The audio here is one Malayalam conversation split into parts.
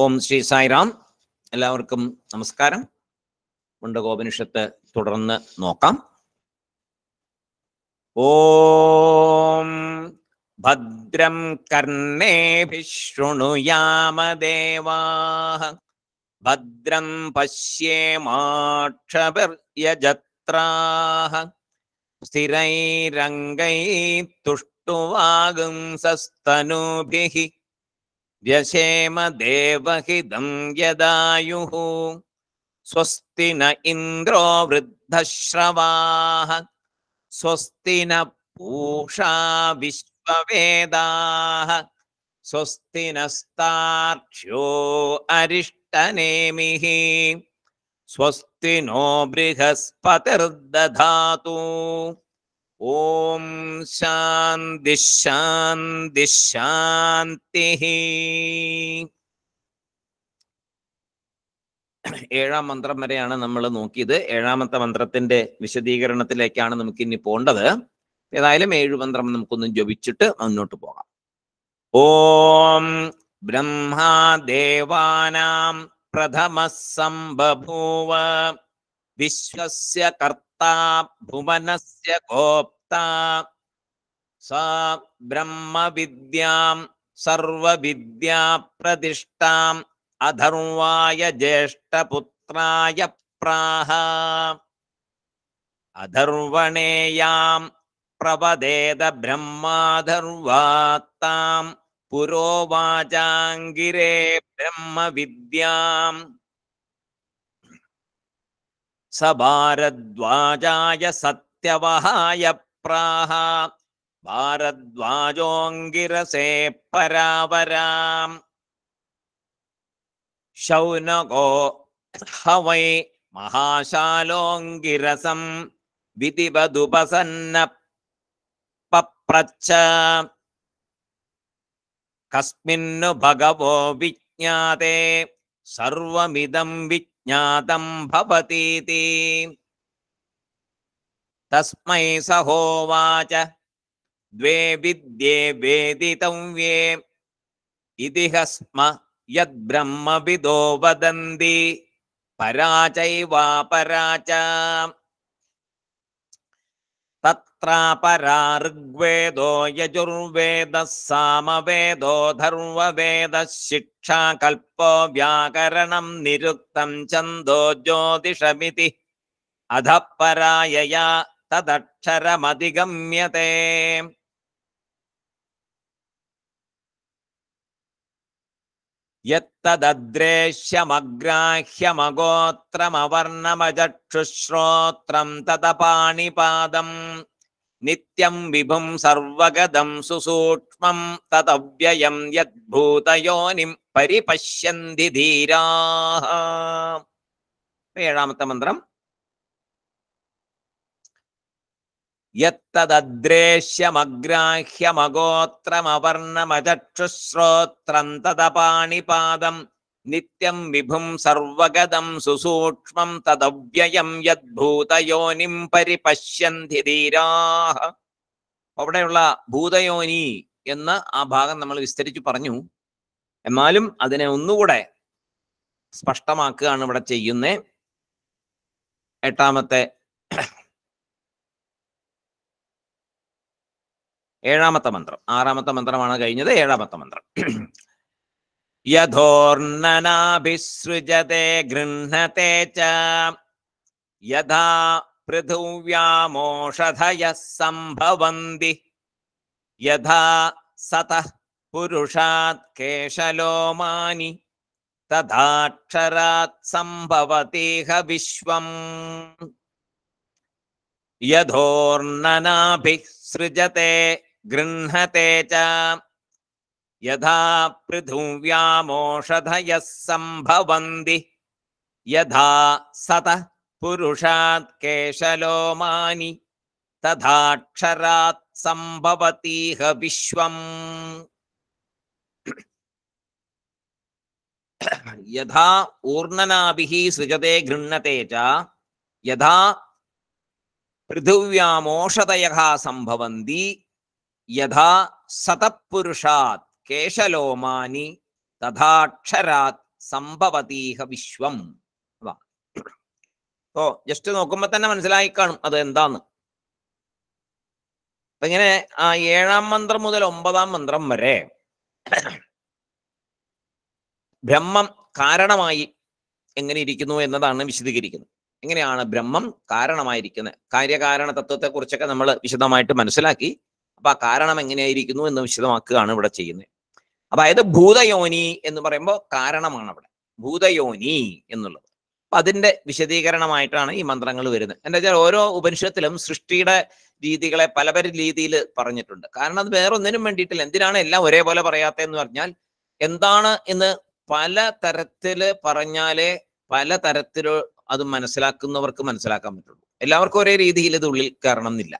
ഓം ശ്രീ സായിറാം എല്ലാവർക്കും നമസ്കാരം മുണ്ടകോപനിഷത്ത് തുടർന്ന് നോക്കാം ഓം ഭദ്രം കർണേ കർണേഭിശൃണുയാമദേവാ ഭദ്രം പശ്യേമാക്ഷപര്യജത്രാഹ സ്ഥിരൈരംഗൈ തുഷ്ടുവാകും സസ്തനുഭിഹി देवहिदं यदायुः स्वस्ति न इन्द्रो वृद्धश्रवाः स्वस्ति न पूषा विश्ववेदाः स्वस्ति नस्तार्क्ष्यो अरिष्टनेमिः स्वस्ति नो बृहस्पतिर्दधातु ഓം ശാന്തി ശാന്തി ശാന്തി ഏഴാം മന്ത്രം വരെയാണ് നമ്മൾ നോക്കിയത് ഏഴാമത്തെ മന്ത്രത്തിന്റെ വിശദീകരണത്തിലേക്കാണ് നമുക്ക് ഇനി പോകേണ്ടത് ഏതായാലും ഏഴു മന്ത്രം നമുക്കൊന്ന് ജപിച്ചിട്ട് മുന്നോട്ട് പോകാം ഓം ബ്രഹ്മാദേവാനാം പ്രഥമ സംബഭൂവ വിശ്വസ്യ കർത്ത सत्ता भुवनस्य गोप्ता सा ब्रह्मविद्यां सर्वविद्याप्रतिष्ठाम् अधर्वाय ज्येष्ठपुत्राय प्राह अधर्वणेयां प्रपदेद ब्रह्माधर्वात्तां पुरोवाचाङ्गिरे ब्रह्मविद्याम् स भारद्वाजाय सत्यवहाय प्राह भारद्वाजोऽङ्गिरसे परावराम् शौनको हवै महाशालोऽङ्गिरसं विधिवदुपसन्न पप्रच्छ कस्मिन्नु भगवो विज्ञाते सर्वमिदं विज्ञाते भवतीति तस्मै सहोवाच द्वे विद्ये वेदितव्ये इति हस्म यद्ब्रह्मविदो वदन्ति परा चैवापरा च परा ऋग्वेदो यजुर्वेदः धर्ववेदः शिक्षाकल्पो व्याकरणं निरुक्तं छन्दो ज्योतिषमिति अधः परायया तदक्षरमधिगम्यते यत्तदद्रेश्यमग्राह्यमगोत्रमवर्णमजक्षुश्रोत्रं तदपाणिपादम् नित्यं विभुं सर्वगदं सुसूक्ष्मम् तदव्ययम् परिपश्यन्ति धीराः मन्त्रम् यत्तद्रेष्यमग्राह्यमगोत्रमवर्णमचक्षुश्रोत्रम् तदपाणिपादम् നിത്യം വിഭും സർവഗതം സുസൂക്ഷ്മം തദവ്യയം യദ്ഭൂതയോനിം പരിപശ്യന്തി ധീരാഹ അവിടെയുള്ള ഭൂതയോനി എന്ന ആ ഭാഗം നമ്മൾ വിസ്തരിച്ചു പറഞ്ഞു എന്നാലും അതിനെ ഒന്നുകൂടെ സ്പഷ്ടമാക്കുകയാണ് ഇവിടെ ചെയ്യുന്ന എട്ടാമത്തെ ഏഴാമത്തെ മന്ത്രം ആറാമത്തെ മന്ത്രമാണ് കഴിഞ്ഞത് ഏഴാമത്തെ മന്ത്രം यथोर्ननाभिसृजते गृह्णते च यथा पृथिव्यामोषधयः सम्भवन्ति यथा सतः पुरुषात् केशलोमानि तथा क्षरात्सम्भवतीह विश्वम् यथोर्ननाभिः सृजते गृह्णते च यथा पृथिव्यामोषधयः सम्भवन्ति यथा सतः पुरुषात् केशलोमानि तथाक्षरात् सम्भवतीह विश्वम् यथा ऊर्णनाभिः सृजते गृह्णते च यथा पृथिव्यामोषधयः सम्भवन्ति यथा सतः കേശലോമാനി തഥാക്ഷരാത് സംഭവതീഹ വിശ്വം ഓ ജസ്റ്റ് നോക്കുമ്പോൾ തന്നെ മനസ്സിലായി കാണും അത് എന്താന്ന് അപ്പൊ ഇങ്ങനെ ആ ഏഴാം മന്ത്രം മുതൽ ഒമ്പതാം മന്ത്രം വരെ ബ്രഹ്മം കാരണമായി എങ്ങനെ ഇരിക്കുന്നു എന്നതാണ് വിശദീകരിക്കുന്നത് എങ്ങനെയാണ് ബ്രഹ്മം കാരണമായിരിക്കുന്നത് കാര്യകാരണ കുറിച്ചൊക്കെ നമ്മൾ വിശദമായിട്ട് മനസ്സിലാക്കി അപ്പൊ ആ കാരണം എങ്ങനെയായിരിക്കുന്നു എന്ന് വിശദമാക്കുകയാണ് ഇവിടെ ചെയ്യുന്നത് അതായത് ഭൂതയോനി എന്ന് പറയുമ്പോൾ കാരണമാണ് അവിടെ ഭൂതയോനി എന്നുള്ളത് അപ്പൊ അതിന്റെ വിശദീകരണമായിട്ടാണ് ഈ മന്ത്രങ്ങൾ വരുന്നത് എന്താ വെച്ചാൽ ഓരോ ഉപനിഷത്തിലും സൃഷ്ടിയുടെ രീതികളെ പല പല രീതിയിൽ പറഞ്ഞിട്ടുണ്ട് കാരണം അത് വേറൊന്നിനും വേണ്ടിയിട്ടില്ല എന്തിനാണ് എല്ലാം ഒരേപോലെ പറയാത്തതെന്ന് പറഞ്ഞാൽ എന്താണ് എന്ന് പല തരത്തില് പറഞ്ഞാലേ പല തരത്തിലോ അത് മനസ്സിലാക്കുന്നവർക്ക് മനസ്സിലാക്കാൻ പറ്റുള്ളൂ എല്ലാവർക്കും ഒരേ രീതിയിൽ ഇത് ഉള്ളിൽ കയറണം എന്നില്ല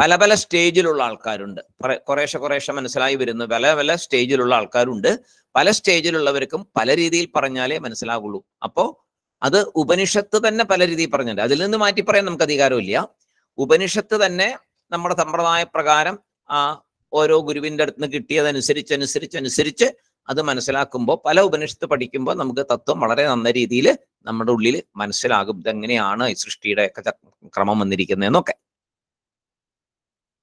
പല പല സ്റ്റേജിലുള്ള ആൾക്കാരുണ്ട് കുറേശ്ശെ കുറേശ്ശെ മനസ്സിലായി വരുന്നു പല പല സ്റ്റേജിലുള്ള ആൾക്കാരുണ്ട് പല സ്റ്റേജിലുള്ളവർക്കും പല രീതിയിൽ പറഞ്ഞാലേ മനസ്സിലാവുള്ളൂ അപ്പോ അത് ഉപനിഷത്ത് തന്നെ പല രീതിയിൽ പറഞ്ഞിട്ടുണ്ട് അതിൽ നിന്ന് മാറ്റി പറയാൻ നമുക്ക് അധികാരമില്ല ഉപനിഷത്ത് തന്നെ നമ്മുടെ സമ്പ്രദായ പ്രകാരം ആ ഓരോ ഗുരുവിൻ്റെ അടുത്ത് നിന്ന് കിട്ടിയതനുസരിച്ച് അനുസരിച്ച് അനുസരിച്ച് അത് മനസ്സിലാക്കുമ്പോൾ പല ഉപനിഷത്ത് പഠിക്കുമ്പോൾ നമുക്ക് തത്വം വളരെ നല്ല രീതിയിൽ നമ്മുടെ ഉള്ളിൽ മനസ്സിലാകും ഇതെങ്ങനെയാണ് ഈ സൃഷ്ടിയുടെ ക്രമം വന്നിരിക്കുന്നതെന്നൊക്കെ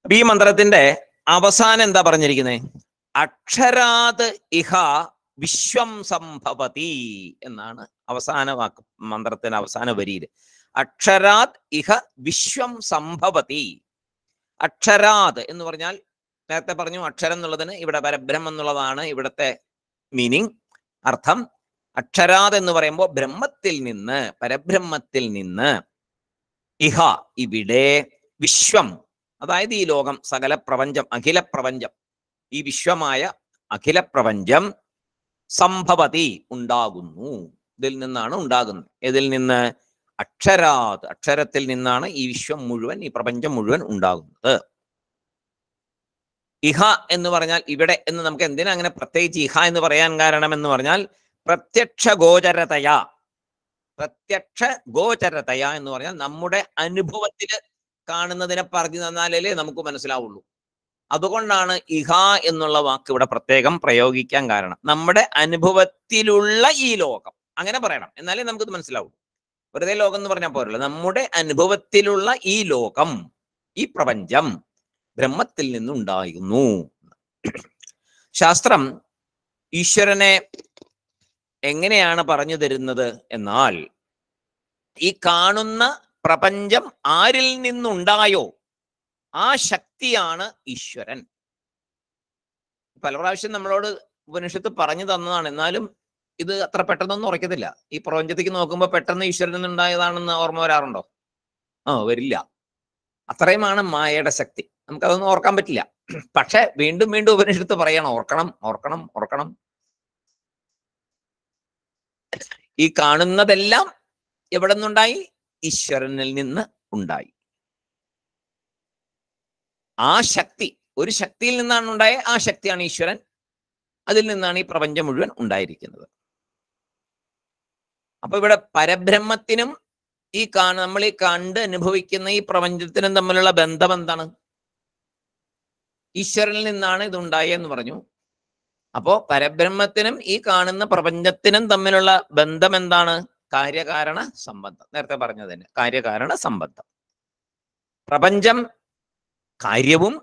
അപ്പൊ ഈ മന്ത്രത്തിന്റെ അവസാനം എന്താ പറഞ്ഞിരിക്കുന്നത് അക്ഷരാത് ഇഹ വിശ്വം സംഭവതി എന്നാണ് അവസാന വാക്ക് മന്ത്രത്തിന്റെ അവസാന വരിയിൽ അക്ഷരാത് ഇഹ വിശ്വം സംഭവതി അക്ഷരാത് എന്ന് പറഞ്ഞാൽ നേരത്തെ പറഞ്ഞു അക്ഷരം എന്നുള്ളതിന് ഇവിടെ പരബ്രഹ്മം എന്നുള്ളതാണ് ഇവിടത്തെ മീനിങ് അർത്ഥം അക്ഷരാത് എന്ന് പറയുമ്പോൾ ബ്രഹ്മത്തിൽ നിന്ന് പരബ്രഹ്മത്തിൽ നിന്ന് ഇഹ ഇവിടെ വിശ്വം അതായത് ഈ ലോകം സകല പ്രപഞ്ചം അഖില പ്രപഞ്ചം ഈ വിശ്വമായ അഖില പ്രപഞ്ചം സംഭവതി ഉണ്ടാകുന്നു ഇതിൽ നിന്നാണ് ഉണ്ടാകുന്നത് ഇതിൽ നിന്ന് അക്ഷരാത് അക്ഷരത്തിൽ നിന്നാണ് ഈ വിശ്വം മുഴുവൻ ഈ പ്രപഞ്ചം മുഴുവൻ ഉണ്ടാകുന്നത് ഇഹ എന്ന് പറഞ്ഞാൽ ഇവിടെ എന്ന് നമുക്ക് എന്തിനാ അങ്ങനെ പ്രത്യേകിച്ച് ഇഹ എന്ന് പറയാൻ കാരണം എന്ന് പറഞ്ഞാൽ പ്രത്യക്ഷ ഗോചരതയാ പ്രത്യക്ഷ ഗോചരതയാ എന്ന് പറഞ്ഞാൽ നമ്മുടെ അനുഭവത്തിന് കാണുന്നതിനെ പറഞ്ഞു തന്നാലല്ലേ നമുക്ക് മനസ്സിലാവുള്ളൂ അതുകൊണ്ടാണ് ഇഹ എന്നുള്ള വാക്ക് ഇവിടെ പ്രത്യേകം പ്രയോഗിക്കാൻ കാരണം നമ്മുടെ അനുഭവത്തിലുള്ള ഈ ലോകം അങ്ങനെ പറയണം എന്നാലേ നമുക്കിത് മനസ്സിലാവുള്ളൂ വെറുതെ ലോകം എന്ന് പറഞ്ഞാൽ പോരല്ലോ നമ്മുടെ അനുഭവത്തിലുള്ള ഈ ലോകം ഈ പ്രപഞ്ചം ബ്രഹ്മത്തിൽ നിന്നുണ്ടായിരുന്നു ശാസ്ത്രം ഈശ്വരനെ എങ്ങനെയാണ് പറഞ്ഞു തരുന്നത് എന്നാൽ ഈ കാണുന്ന പ്രപഞ്ചം ആരിൽ നിന്നുണ്ടായോ ആ ശക്തിയാണ് ഈശ്വരൻ പല പ്രാവശ്യം നമ്മളോട് ഉപനിഷത്ത് പറഞ്ഞു തന്നതാണ് എന്നാലും ഇത് അത്ര പെട്ടെന്നൊന്നും ഉറക്കത്തില്ല ഈ പ്രപഞ്ചത്തേക്ക് നോക്കുമ്പോൾ പെട്ടെന്ന് ഈശ്വരനിൽ നിന്നുണ്ടായതാണെന്ന് ഓർമ്മ വരാറുണ്ടോ ആ വരില്ല അത്രയുമാണ് മായയുടെ ശക്തി നമുക്കതൊന്നും ഓർക്കാൻ പറ്റില്ല പക്ഷെ വീണ്ടും വീണ്ടും ഉപനിഷത്ത് പറയണം ഓർക്കണം ഓർക്കണം ഓർക്കണം ഈ കാണുന്നതെല്ലാം എവിടെ നിന്നുണ്ടായി ഈശ്വരനിൽ നിന്ന് ഉണ്ടായി ആ ശക്തി ഒരു ശക്തിയിൽ നിന്നാണ് ഉണ്ടായ ആ ശക്തിയാണ് ഈശ്വരൻ അതിൽ നിന്നാണ് ഈ പ്രപഞ്ചം മുഴുവൻ ഉണ്ടായിരിക്കുന്നത് അപ്പൊ ഇവിടെ പരബ്രഹ്മത്തിനും ഈ കാ നമ്മൾ ഈ കണ്ട് അനുഭവിക്കുന്ന ഈ പ്രപഞ്ചത്തിനും തമ്മിലുള്ള ബന്ധം എന്താണ് ഈശ്വരനിൽ നിന്നാണ് ഇതുണ്ടായെന്ന് പറഞ്ഞു അപ്പോ പരബ്രഹ്മത്തിനും ഈ കാണുന്ന പ്രപഞ്ചത്തിനും തമ്മിലുള്ള ബന്ധം എന്താണ് കാര്യകാരണ സംബന്ധം നേരത്തെ പറഞ്ഞത് തന്നെ കാര്യകാരണ സംബന്ധം പ്രപഞ്ചം കാര്യവും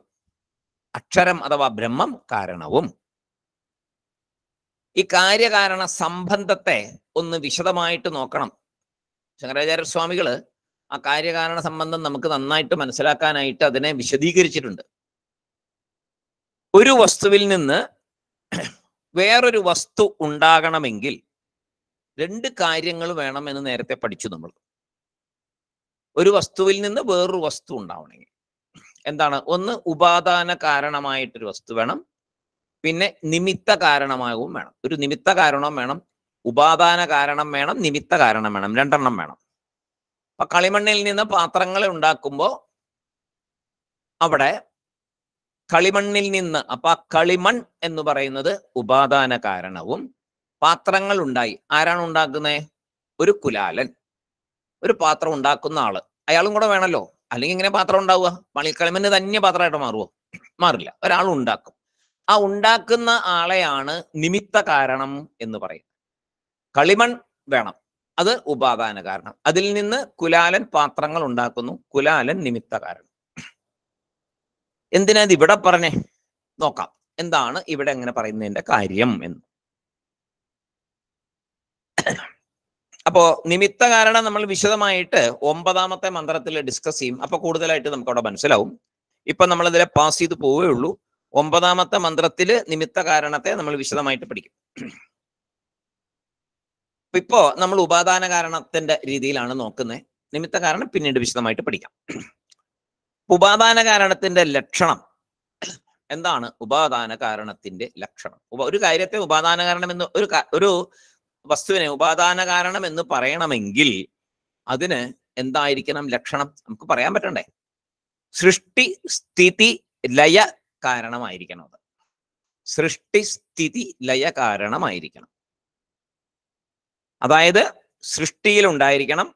അക്ഷരം അഥവാ ബ്രഹ്മം കാരണവും ഈ കാര്യകാരണ സംബന്ധത്തെ ഒന്ന് വിശദമായിട്ട് നോക്കണം ശങ്കരാചാര്യ സ്വാമികൾ ആ കാര്യകാരണ സംബന്ധം നമുക്ക് നന്നായിട്ട് മനസ്സിലാക്കാനായിട്ട് അതിനെ വിശദീകരിച്ചിട്ടുണ്ട് ഒരു വസ്തുവിൽ നിന്ന് വേറൊരു വസ്തു ഉണ്ടാകണമെങ്കിൽ രണ്ട് കാര്യങ്ങൾ വേണം എന്ന് നേരത്തെ പഠിച്ചു നമ്മൾ ഒരു വസ്തുവിൽ നിന്ന് വേറൊരു വസ്തു ഉണ്ടാവണമെങ്കിൽ എന്താണ് ഒന്ന് ഉപാദാന കാരണമായിട്ടൊരു വസ്തു വേണം പിന്നെ നിമിത്ത കാരണമാകും വേണം ഒരു നിമിത്ത കാരണം വേണം ഉപാദാന കാരണം വേണം നിമിത്ത കാരണം വേണം രണ്ടെണ്ണം വേണം അപ്പൊ കളിമണ്ണിൽ നിന്ന് പാത്രങ്ങൾ ഉണ്ടാക്കുമ്പോൾ അവിടെ കളിമണ്ണിൽ നിന്ന് അപ്പൊ കളിമൺ എന്ന് പറയുന്നത് ഉപാദാന കാരണവും പാത്രങ്ങൾ ഉണ്ടായി ആരാണ് ഉണ്ടാക്കുന്നത് ഒരു കുലാലൻ ഒരു പാത്രം ഉണ്ടാക്കുന്ന ആള് അയാളും കൂടെ വേണമല്ലോ അല്ലെങ്കിൽ ഇങ്ങനെ പാത്രം ഉണ്ടാവുക പള്ളിക്കളിമന് തന്നെ പാത്രമായിട്ട് മാറുമോ മാറില്ല ഒരാൾ ഉണ്ടാക്കും ആ ഉണ്ടാക്കുന്ന ആളെയാണ് നിമിത്ത കാരണം എന്ന് പറയും കളിമൺ വേണം അത് ഉപാദാന കാരണം അതിൽ നിന്ന് കുലാലൻ പാത്രങ്ങൾ ഉണ്ടാക്കുന്നു കുലാലൻ നിമിത്ത കാരണം എന്തിനാ ഇത് ഇവിടെ പറഞ്ഞേ നോക്കാം എന്താണ് ഇവിടെ എങ്ങനെ പറയുന്നതിന്റെ കാര്യം എന്ന് അപ്പോ നിമിത്ത കാരണം നമ്മൾ വിശദമായിട്ട് ഒമ്പതാമത്തെ മന്ത്രത്തിൽ ഡിസ്കസ് ചെയ്യും അപ്പൊ കൂടുതലായിട്ട് നമുക്ക് അവിടെ മനസ്സിലാവും ഇപ്പൊ നമ്മൾ ഇതിലെ പാസ് ചെയ്ത് പോവേ ഉള്ളൂ ഒമ്പതാമത്തെ മന്ത്രത്തിൽ നിമിത്ത കാരണത്തെ നമ്മൾ വിശദമായിട്ട് പഠിക്കും ഇപ്പോ നമ്മൾ ഉപാദാന കാരണത്തിന്റെ രീതിയിലാണ് നോക്കുന്നത് നിമിത്ത കാരണം പിന്നീട് വിശദമായിട്ട് പഠിക്കാം ഉപാദാന കാരണത്തിന്റെ ലക്ഷണം എന്താണ് ഉപാദാന കാരണത്തിന്റെ ലക്ഷണം ഒരു കാര്യത്തെ ഉപാദാന കാരണം എന്ന് ഒരു ഒരു വസ്തുവിനെ ഉപാദാന കാരണം എന്ന് പറയണമെങ്കിൽ അതിന് എന്തായിരിക്കണം ലക്ഷണം നമുക്ക് പറയാൻ പറ്റണ്ടേ സൃഷ്ടി സ്ഥിതി ലയ കാരണമായിരിക്കണം അത് സൃഷ്ടി സ്ഥിതി ലയ കാരണമായിരിക്കണം അതായത് സൃഷ്ടിയിൽ ഉണ്ടായിരിക്കണം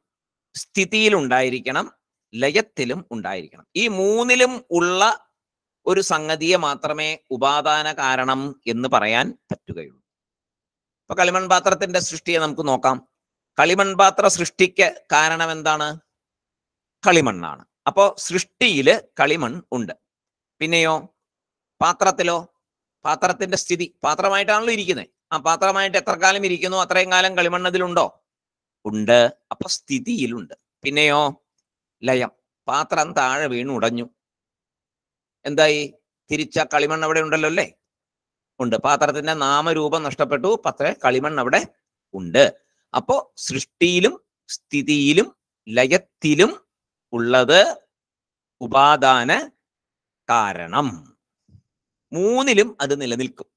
സ്ഥിതിയിൽ ഉണ്ടായിരിക്കണം ലയത്തിലും ഉണ്ടായിരിക്കണം ഈ മൂന്നിലും ഉള്ള ഒരു സംഗതിയെ മാത്രമേ ഉപാദാന കാരണം എന്ന് പറയാൻ പറ്റുകയുള്ളൂ ഇപ്പൊ കളിമൺ പാത്രത്തിന്റെ സൃഷ്ടിയെ നമുക്ക് നോക്കാം കളിമൺ പാത്ര സൃഷ്ടിക്ക് കാരണം എന്താണ് കളിമണ്ണാണ് അപ്പോ സൃഷ്ടിയിൽ കളിമൺ ഉണ്ട് പിന്നെയോ പാത്രത്തിലോ പാത്രത്തിന്റെ സ്ഥിതി പാത്രമായിട്ടാണല്ലോ ഇരിക്കുന്നത് ആ പാത്രമായിട്ട് എത്ര കാലം ഇരിക്കുന്നു അത്രയും കാലം കളിമണ്ണ് അതിലുണ്ടോ ഉണ്ട് അപ്പൊ സ്ഥിതിയിലുണ്ട് പിന്നെയോ ലയം പാത്രം താഴെ വീണു ഉടഞ്ഞു എന്തായി തിരിച്ച കളിമണ്ണ് അവിടെ ഉണ്ടല്ലോ അല്ലേ ഉണ്ട് പാത്രത്തിന്റെ നാമരൂപം നഷ്ടപ്പെട്ടു പത്രേ കളിമണ്ണ് അവിടെ ഉണ്ട് അപ്പോ സൃഷ്ടിയിലും സ്ഥിതിയിലും ലയത്തിലും ഉള്ളത് ഉപാദാന കാരണം മൂന്നിലും അത് നിലനിൽക്കും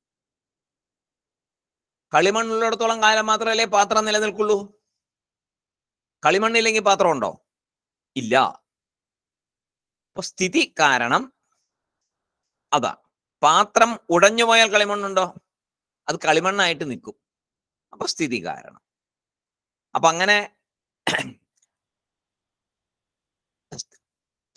കളിമണ്ണുള്ളിടത്തോളം കാലം മാത്രമല്ലേ പാത്രം നിലനിൽക്കുള്ളൂ കളിമണ്ണില്ലെങ്കിൽ പാത്രം ഉണ്ടോ ഇല്ല അപ്പൊ സ്ഥിതി കാരണം അതാണ് പാത്രം ഉടഞ്ഞു പോയാൽ കളിമണ്ണുണ്ടോ അത് കളിമണ്ണായിട്ട് നിൽക്കും അപ്പൊ സ്ഥിതി കാരണം അപ്പൊ അങ്ങനെ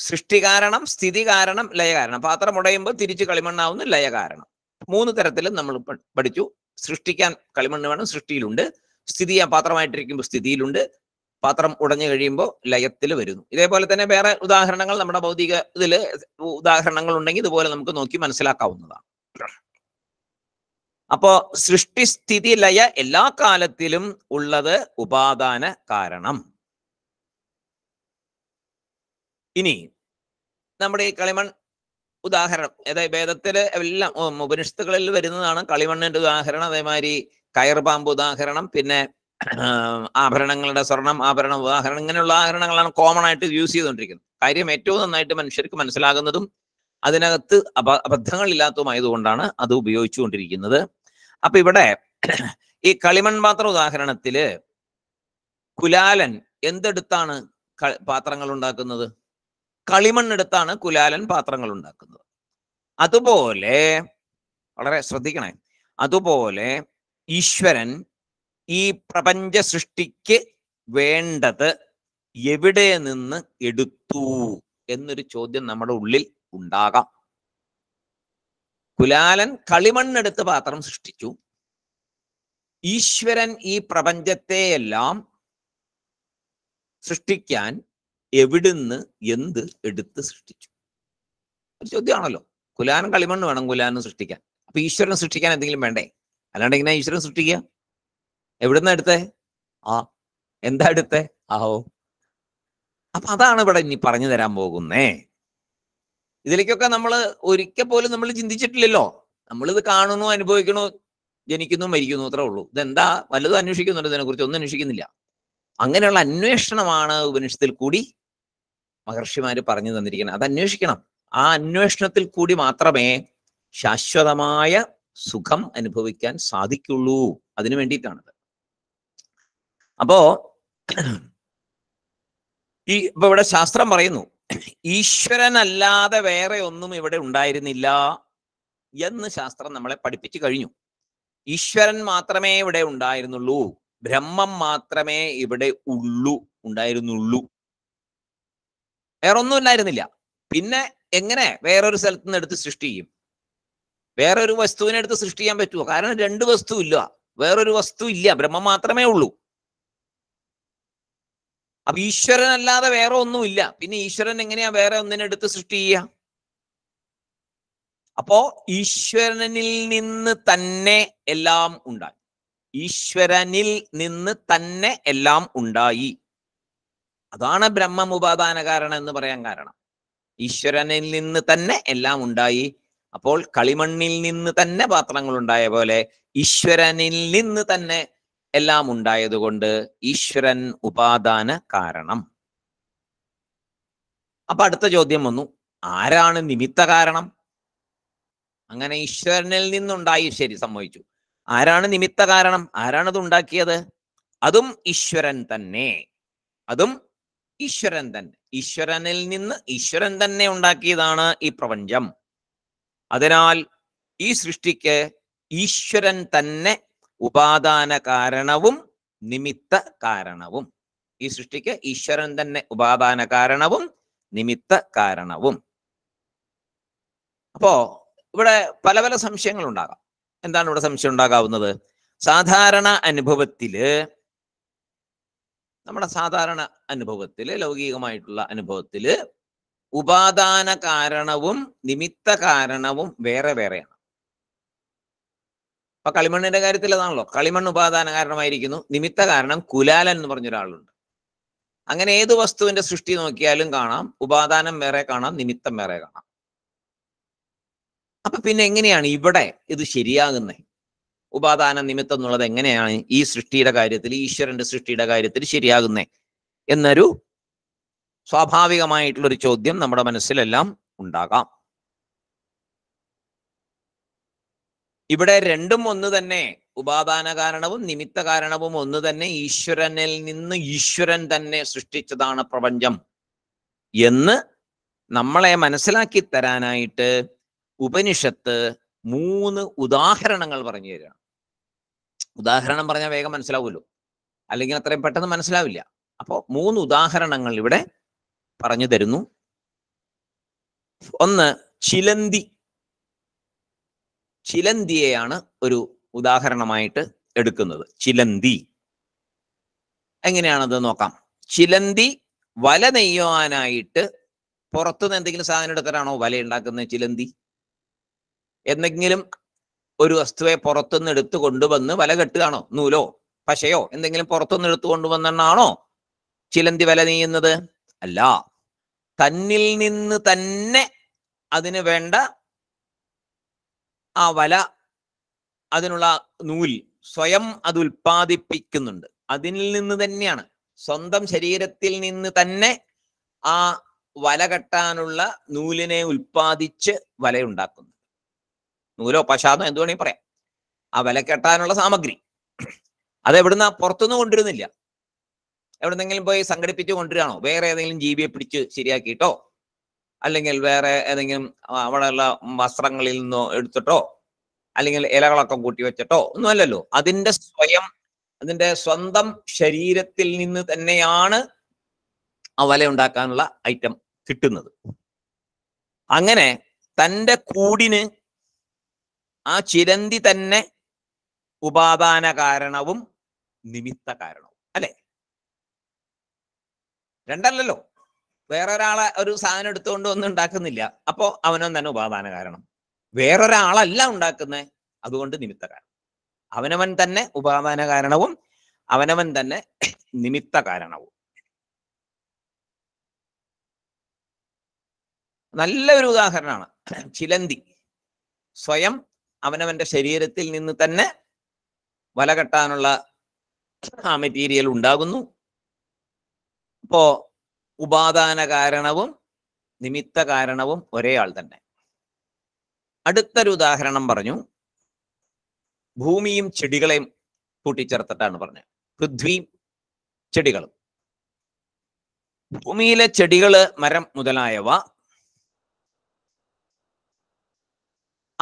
സൃഷ്ടി കാരണം സ്ഥിതി കാരണം ലയ കാരണം പാത്രം ഉടയുമ്പോൾ തിരിച്ച് കളിമണ്ണാവുന്ന ലയ കാരണം മൂന്ന് തരത്തിലും നമ്മൾ പഠിച്ചു സൃഷ്ടിക്കാൻ കളിമണ്ണ് വേണം സൃഷ്ടിയിലുണ്ട് സ്ഥിതി ആ പാത്രമായിട്ടിരിക്കുമ്പോൾ സ്ഥിതിയിലുണ്ട് പാത്രം ഉടഞ്ഞു കഴിയുമ്പോൾ ലയത്തിൽ വരുന്നു ഇതേപോലെ തന്നെ വേറെ ഉദാഹരണങ്ങൾ നമ്മുടെ ഭൗതിക ഇതിൽ ഉദാഹരണങ്ങൾ ഉണ്ടെങ്കിൽ ഇതുപോലെ നമുക്ക് നോക്കി മനസ്സിലാക്കാവുന്നതാണ് അപ്പോ സൃഷ്ടിസ്ഥിതി ലയ എല്ലാ കാലത്തിലും ഉള്ളത് ഉപാദാന കാരണം ഇനി നമ്മുടെ ഈ കളിമൺ ഉദാഹരണം അതായത് വേദത്തില് എല്ലാം ഉപനിഷത്തുകളിൽ വരുന്നതാണ് കളിമണ്ണിന്റെ ഉദാഹരണം അതേമാതിരി പാമ്പ് ഉദാഹരണം പിന്നെ ആഭരണങ്ങളുടെ സ്വർണം ആഭരണം ഉദാഹരണം ഇങ്ങനെയുള്ള ആഭരണങ്ങളാണ് കോമൺ ആയിട്ട് യൂസ് ചെയ്തുകൊണ്ടിരിക്കുന്നത് കാര്യം ഏറ്റവും നന്നായിട്ട് മനുഷ്യർക്ക് മനസ്സിലാകുന്നതും അതിനകത്ത് അബ ഇല്ലാത്തതുമായതുകൊണ്ടാണ് അത് ഉപയോഗിച്ചുകൊണ്ടിരിക്കുന്നത് അപ്പൊ ഇവിടെ ഈ കളിമൺ പാത്ര ഉദാഹരണത്തില് കുലാലൻ എന്തെടുത്താണ് പാത്രങ്ങൾ ഉണ്ടാക്കുന്നത് എടുത്താണ് കുലാലൻ പാത്രങ്ങൾ ഉണ്ടാക്കുന്നത് അതുപോലെ വളരെ ശ്രദ്ധിക്കണേ അതുപോലെ ഈശ്വരൻ ഈ പ്രപഞ്ച സൃഷ്ടിക്ക് വേണ്ടത് എവിടെ നിന്ന് എടുത്തു എന്നൊരു ചോദ്യം നമ്മുടെ ഉള്ളിൽ ഉണ്ടാകാം കുലാലൻ കളിമണ്ണെടുത്ത് പാത്രം സൃഷ്ടിച്ചു ഈശ്വരൻ ഈ പ്രപഞ്ചത്തെയെല്ലാം സൃഷ്ടിക്കാൻ എവിടുന്ന് എന്ത് എടുത്ത് സൃഷ്ടിച്ചു ഒരു ചോദ്യമാണല്ലോ കുലാലൻ കളിമണ്ണ് വേണം കുലാനും സൃഷ്ടിക്കാൻ അപ്പൊ ഈശ്വരൻ സൃഷ്ടിക്കാൻ എന്തെങ്കിലും വേണ്ടേ അല്ലാണ്ട് ഇങ്ങനെ ഈശ്വരൻ സൃഷ്ടിക്കുക എവിടുന്ന എടുത്തെ ആ എന്താ എടുത്തെ ആഹോ അപ്പൊ അതാണ് ഇവിടെ ഇനി പറഞ്ഞു തരാൻ പോകുന്നേ ഇതിലേക്കൊക്കെ നമ്മൾ ഒരിക്കൽ പോലും നമ്മൾ ചിന്തിച്ചിട്ടില്ലല്ലോ നമ്മളിത് കാണുന്നു അനുഭവിക്കണോ ജനിക്കുന്നു മരിക്കുന്നു അത്രേ ഉള്ളൂ ഇതെന്താ വല്ലതും അന്വേഷിക്കുന്നുണ്ട് ഇതിനെക്കുറിച്ച് ഒന്നും അന്വേഷിക്കുന്നില്ല അങ്ങനെയുള്ള അന്വേഷണമാണ് ഉപനിഷത്തിൽ കൂടി മഹർഷിമാർ പറഞ്ഞു തന്നിരിക്കുന്നത് അത് അന്വേഷിക്കണം ആ അന്വേഷണത്തിൽ കൂടി മാത്രമേ ശാശ്വതമായ സുഖം അനുഭവിക്കാൻ സാധിക്കുള്ളൂ അതിനു വേണ്ടിയിട്ടാണത് അപ്പോ ഈ ഇപ്പൊ ഇവിടെ ശാസ്ത്രം പറയുന്നു ഈശ്വരനല്ലാതെ വേറെ ഒന്നും ഇവിടെ ഉണ്ടായിരുന്നില്ല എന്ന് ശാസ്ത്രം നമ്മളെ പഠിപ്പിച്ചു കഴിഞ്ഞു ഈശ്വരൻ മാത്രമേ ഇവിടെ ഉണ്ടായിരുന്നുള്ളൂ ബ്രഹ്മം മാത്രമേ ഇവിടെ ഉള്ളൂ ഉണ്ടായിരുന്നുള്ളൂ വേറെ ഒന്നും ഉണ്ടായിരുന്നില്ല പിന്നെ എങ്ങനെ വേറൊരു സ്ഥലത്തു നിന്ന് എടുത്ത് സൃഷ്ടി ചെയ്യും വേറൊരു വസ്തുവിനെ എടുത്ത് സൃഷ്ടിക്കാൻ പറ്റുമോ കാരണം രണ്ട് വസ്തു ഇല്ല വേറൊരു വസ്തു ഇല്ല ബ്രഹ്മം മാത്രമേ ഉള്ളൂ അപ്പൊ ഈശ്വരൻ അല്ലാതെ വേറെ ഒന്നുമില്ല പിന്നെ ഈശ്വരൻ എങ്ങനെയാ വേറെ ഒന്നിനെടുത്ത് സൃഷ്ടി ചെയ്യുക അപ്പോ ഈശ്വരനിൽ നിന്ന് തന്നെ എല്ലാം ഉണ്ടായി ഈശ്വരനിൽ നിന്ന് തന്നെ എല്ലാം ഉണ്ടായി അതാണ് ബ്രഹ്മം ഉപാദാന കാരണം എന്ന് പറയാൻ കാരണം ഈശ്വരനിൽ നിന്ന് തന്നെ എല്ലാം ഉണ്ടായി അപ്പോൾ കളിമണ്ണിൽ നിന്ന് തന്നെ പാത്രങ്ങൾ ഉണ്ടായ പോലെ ഈശ്വരനിൽ നിന്ന് തന്നെ എല്ലാം ഉണ്ടായതുകൊണ്ട് ഈശ്വരൻ ഉപാദാന കാരണം അപ്പൊ അടുത്ത ചോദ്യം വന്നു ആരാണ് നിമിത്ത കാരണം അങ്ങനെ ഈശ്വരനിൽ നിന്നുണ്ടായി ശരി സംഭവിച്ചു ആരാണ് നിമിത്ത കാരണം ആരാണത് ഉണ്ടാക്കിയത് അതും ഈശ്വരൻ തന്നെ അതും ഈശ്വരൻ തന്നെ ഈശ്വരനിൽ നിന്ന് ഈശ്വരൻ തന്നെ ഉണ്ടാക്കിയതാണ് ഈ പ്രപഞ്ചം അതിനാൽ ഈ സൃഷ്ടിക്ക് ഈശ്വരൻ തന്നെ ഉപാദാന കാരണവും നിമിത്ത കാരണവും ഈ സൃഷ്ടിക്ക് ഈശ്വരൻ തന്നെ ഉപാദാന കാരണവും നിമിത്ത കാരണവും അപ്പോ ഇവിടെ പല പല സംശയങ്ങൾ ഉണ്ടാകാം എന്താണ് ഇവിടെ സംശയം ഉണ്ടാകാവുന്നത് സാധാരണ അനുഭവത്തില് നമ്മുടെ സാധാരണ അനുഭവത്തില് ലൗകികമായിട്ടുള്ള അനുഭവത്തില് ഉപാദാന കാരണവും നിമിത്ത കാരണവും വേറെ വേറെയാണ് അപ്പൊ കളിമണ്ണിന്റെ കാര്യത്തിൽ അതാണല്ലോ കളിമണ്ണ് ഉപാദാന കാരണമായിരിക്കുന്നു നിമിത്ത കാരണം കുലാലൻ എന്ന് പറഞ്ഞൊരാളുണ്ട് അങ്ങനെ ഏത് വസ്തുവിന്റെ സൃഷ്ടി നോക്കിയാലും കാണാം ഉപാദാനം വേറെ കാണാം നിമിത്തം വേറെ കാണാം അപ്പൊ പിന്നെ എങ്ങനെയാണ് ഇവിടെ ഇത് ശരിയാകുന്നത് ഉപാദാന നിമിത്തം എന്നുള്ളത് എങ്ങനെയാണ് ഈ സൃഷ്ടിയുടെ കാര്യത്തിൽ ഈശ്വരന്റെ സൃഷ്ടിയുടെ കാര്യത്തിൽ ശരിയാകുന്നേ എന്നൊരു സ്വാഭാവികമായിട്ടുള്ളൊരു ചോദ്യം നമ്മുടെ മനസ്സിലെല്ലാം ഉണ്ടാകാം ഇവിടെ രണ്ടും ഒന്ന് തന്നെ ഉപാദാന കാരണവും നിമിത്ത കാരണവും ഒന്ന് തന്നെ ഈശ്വരനിൽ നിന്ന് ഈശ്വരൻ തന്നെ സൃഷ്ടിച്ചതാണ് പ്രപഞ്ചം എന്ന് നമ്മളെ മനസ്സിലാക്കി തരാനായിട്ട് ഉപനിഷത്ത് മൂന്ന് ഉദാഹരണങ്ങൾ പറഞ്ഞു തരാം ഉദാഹരണം പറഞ്ഞാൽ വേഗം മനസ്സിലാവുമല്ലോ അല്ലെങ്കിൽ അത്രയും പെട്ടെന്ന് മനസ്സിലാവില്ല അപ്പോൾ മൂന്ന് ഉദാഹരണങ്ങൾ ഇവിടെ പറഞ്ഞു തരുന്നു ഒന്ന് ചിലന്തി ചിലന്തിയെയാണ് ഒരു ഉദാഹരണമായിട്ട് എടുക്കുന്നത് ചിലന്തി എങ്ങനെയാണത് നോക്കാം ചിലന്തി വല നെയ്യുവാനായിട്ട് പുറത്തുനിന്ന് എന്തെങ്കിലും സാധനം എടുക്കാനാണോ വല ഉണ്ടാക്കുന്നത് ചിലന്തി എന്തെങ്കിലും ഒരു വസ്തുവെ പുറത്തുനിന്ന് എടുത്തു കൊണ്ടുവന്ന് വല കെട്ടുകയാണോ നൂലോ പശയോ എന്തെങ്കിലും പുറത്തുനിന്ന് എടുത്തു കൊണ്ടുവന്നെണ്ണാണോ ചിലന്തി വല നെയ്യുന്നത് അല്ല തന്നിൽ നിന്ന് തന്നെ അതിന് വേണ്ട ആ വല അതിനുള്ള നൂൽ സ്വയം അത് ഉൽപ്പാദിപ്പിക്കുന്നുണ്ട് അതിൽ നിന്ന് തന്നെയാണ് സ്വന്തം ശരീരത്തിൽ നിന്ന് തന്നെ ആ വല കെട്ടാനുള്ള നൂലിനെ ഉൽപ്പാദിച്ച് വലയുണ്ടാക്കുന്നു നൂലോ പശാദോ എന്ത് വേണമെങ്കിൽ പറയാം ആ വല കെട്ടാനുള്ള സാമഗ്രി അത് എവിടുന്ന് പുറത്തുനിന്ന് കൊണ്ടുവരുന്നില്ല എവിടെന്നെങ്കിലും പോയി സംഘടിപ്പിച്ച് കൊണ്ടുവരികയാണോ വേറെ ഏതെങ്കിലും ജീവിയെ പിടിച്ച് ശരിയാക്കിയിട്ടോ അല്ലെങ്കിൽ വേറെ ഏതെങ്കിലും അവിടെയുള്ള വസ്ത്രങ്ങളിൽ നിന്നോ എടുത്തിട്ടോ അല്ലെങ്കിൽ ഇലകളൊക്കെ കൂട്ടി വെച്ചിട്ടോ ഒന്നുമല്ലല്ലോ അതിന്റെ സ്വയം അതിന്റെ സ്വന്തം ശരീരത്തിൽ നിന്ന് തന്നെയാണ് ആ വല ഉണ്ടാക്കാനുള്ള ഐറ്റം കിട്ടുന്നത് അങ്ങനെ തൻ്റെ കൂടിന് ആ ചിരന്തി തന്നെ ഉപാദാന കാരണവും നിമിത്ത കാരണവും അല്ലെ രണ്ടല്ലല്ലോ വേറെ ഒരാളെ ഒരു സാധനം എടുത്തുകൊണ്ട് ഒന്നും ഉണ്ടാക്കുന്നില്ല അപ്പോൾ അവനവൻ തന്നെ ഉപാദാന കാരണം വേറൊരാളല്ല ഉണ്ടാക്കുന്നത് അതുകൊണ്ട് നിമിത്ത കാരണം അവനവൻ തന്നെ ഉപാദാന കാരണവും അവനവൻ തന്നെ നിമിത്ത കാരണവും നല്ലൊരു ഉദാഹരണമാണ് ചിലന്തി സ്വയം അവനവന്റെ ശരീരത്തിൽ നിന്ന് തന്നെ വല കെട്ടാനുള്ള ആ മെറ്റീരിയൽ ഉണ്ടാകുന്നു അപ്പോ ഉപാദാന കാരണവും നിമിത്ത കാരണവും ഒരേ ആൾ തന്നെ അടുത്തൊരു ഉദാഹരണം പറഞ്ഞു ഭൂമിയും ചെടികളെയും കൂട്ടിച്ചേർത്തിട്ടാണ് പറഞ്ഞത് പൃഥ്വിയും ചെടികളും ഭൂമിയിലെ ചെടികള് മരം മുതലായവ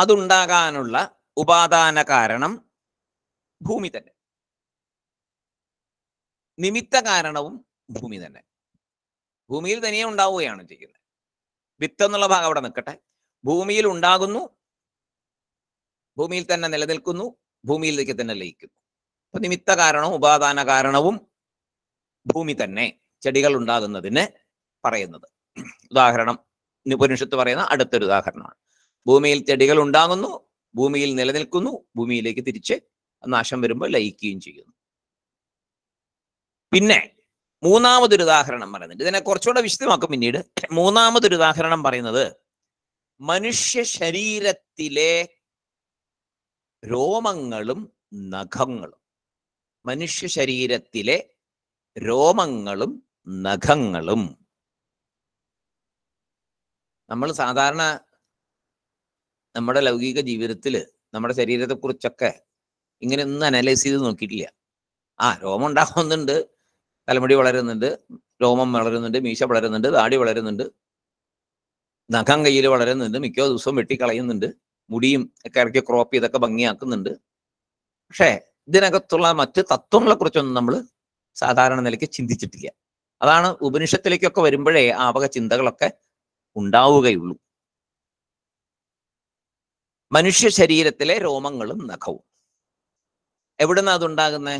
അതുണ്ടാകാനുള്ള ഉപാദാന കാരണം ഭൂമി തന്നെ നിമിത്ത കാരണവും ഭൂമി തന്നെ ഭൂമിയിൽ തനിയെ ഉണ്ടാവുകയാണ് ചെയ്യുന്നത് വിത്ത് എന്നുള്ള ഭാഗം അവിടെ നിൽക്കട്ടെ ഭൂമിയിൽ ഉണ്ടാകുന്നു ഭൂമിയിൽ തന്നെ നിലനിൽക്കുന്നു ഭൂമിയിലേക്ക് തന്നെ ലയിക്കുന്നു അപ്പൊ നിമിത്ത കാരണവും ഉപാദാന കാരണവും ഭൂമി തന്നെ ചെടികൾ ഉണ്ടാകുന്നതിന് പറയുന്നത് ഉദാഹരണം നിപുരുഷത്ത് പറയുന്ന അടുത്തൊരു ഉദാഹരണമാണ് ഭൂമിയിൽ ചെടികൾ ഉണ്ടാകുന്നു ഭൂമിയിൽ നിലനിൽക്കുന്നു ഭൂമിയിലേക്ക് തിരിച്ച് നാശം വരുമ്പോൾ ലയിക്കുകയും ചെയ്യുന്നു പിന്നെ മൂന്നാമതൊരു ഉദാഹരണം പറയുന്നുണ്ട് ഇതിനെ കുറച്ചുകൂടെ വിശദമാക്കും പിന്നീട് മൂന്നാമതൊരു ഉദാഹരണം പറയുന്നത് മനുഷ്യ ശരീരത്തിലെ രോമങ്ങളും നഖങ്ങളും മനുഷ്യ ശരീരത്തിലെ രോമങ്ങളും നഖങ്ങളും നമ്മൾ സാധാരണ നമ്മുടെ ലൗകിക ജീവിതത്തിൽ നമ്മുടെ കുറിച്ചൊക്കെ ഇങ്ങനെ ഒന്നും അനലൈസ് ചെയ്ത് നോക്കിയിട്ടില്ല ആ രോമം ഉണ്ടാകുന്നുണ്ട് തലമുടി വളരുന്നുണ്ട് രോമം വളരുന്നുണ്ട് മീശ വളരുന്നുണ്ട് താടി വളരുന്നുണ്ട് നഖം കയ്യിൽ വളരുന്നുണ്ട് മിക്ക ദിവസവും വെട്ടിക്കളയുന്നുണ്ട് മുടിയും ഒക്കെ ഇറക്കി ക്രോപ്പ് ചെയ്തൊക്കെ ഭംഗിയാക്കുന്നുണ്ട് പക്ഷേ ഇതിനകത്തുള്ള മറ്റ് കുറിച്ചൊന്നും നമ്മൾ സാധാരണ നിലയ്ക്ക് ചിന്തിച്ചിട്ടില്ല അതാണ് ഉപനിഷത്തിലേക്കൊക്കെ വരുമ്പോഴേ ആ വക ചിന്തകളൊക്കെ ഉണ്ടാവുകയുള്ളൂ മനുഷ്യ ശരീരത്തിലെ രോമങ്ങളും നഖവും എവിടുന്നാ അതുണ്ടാകുന്നത്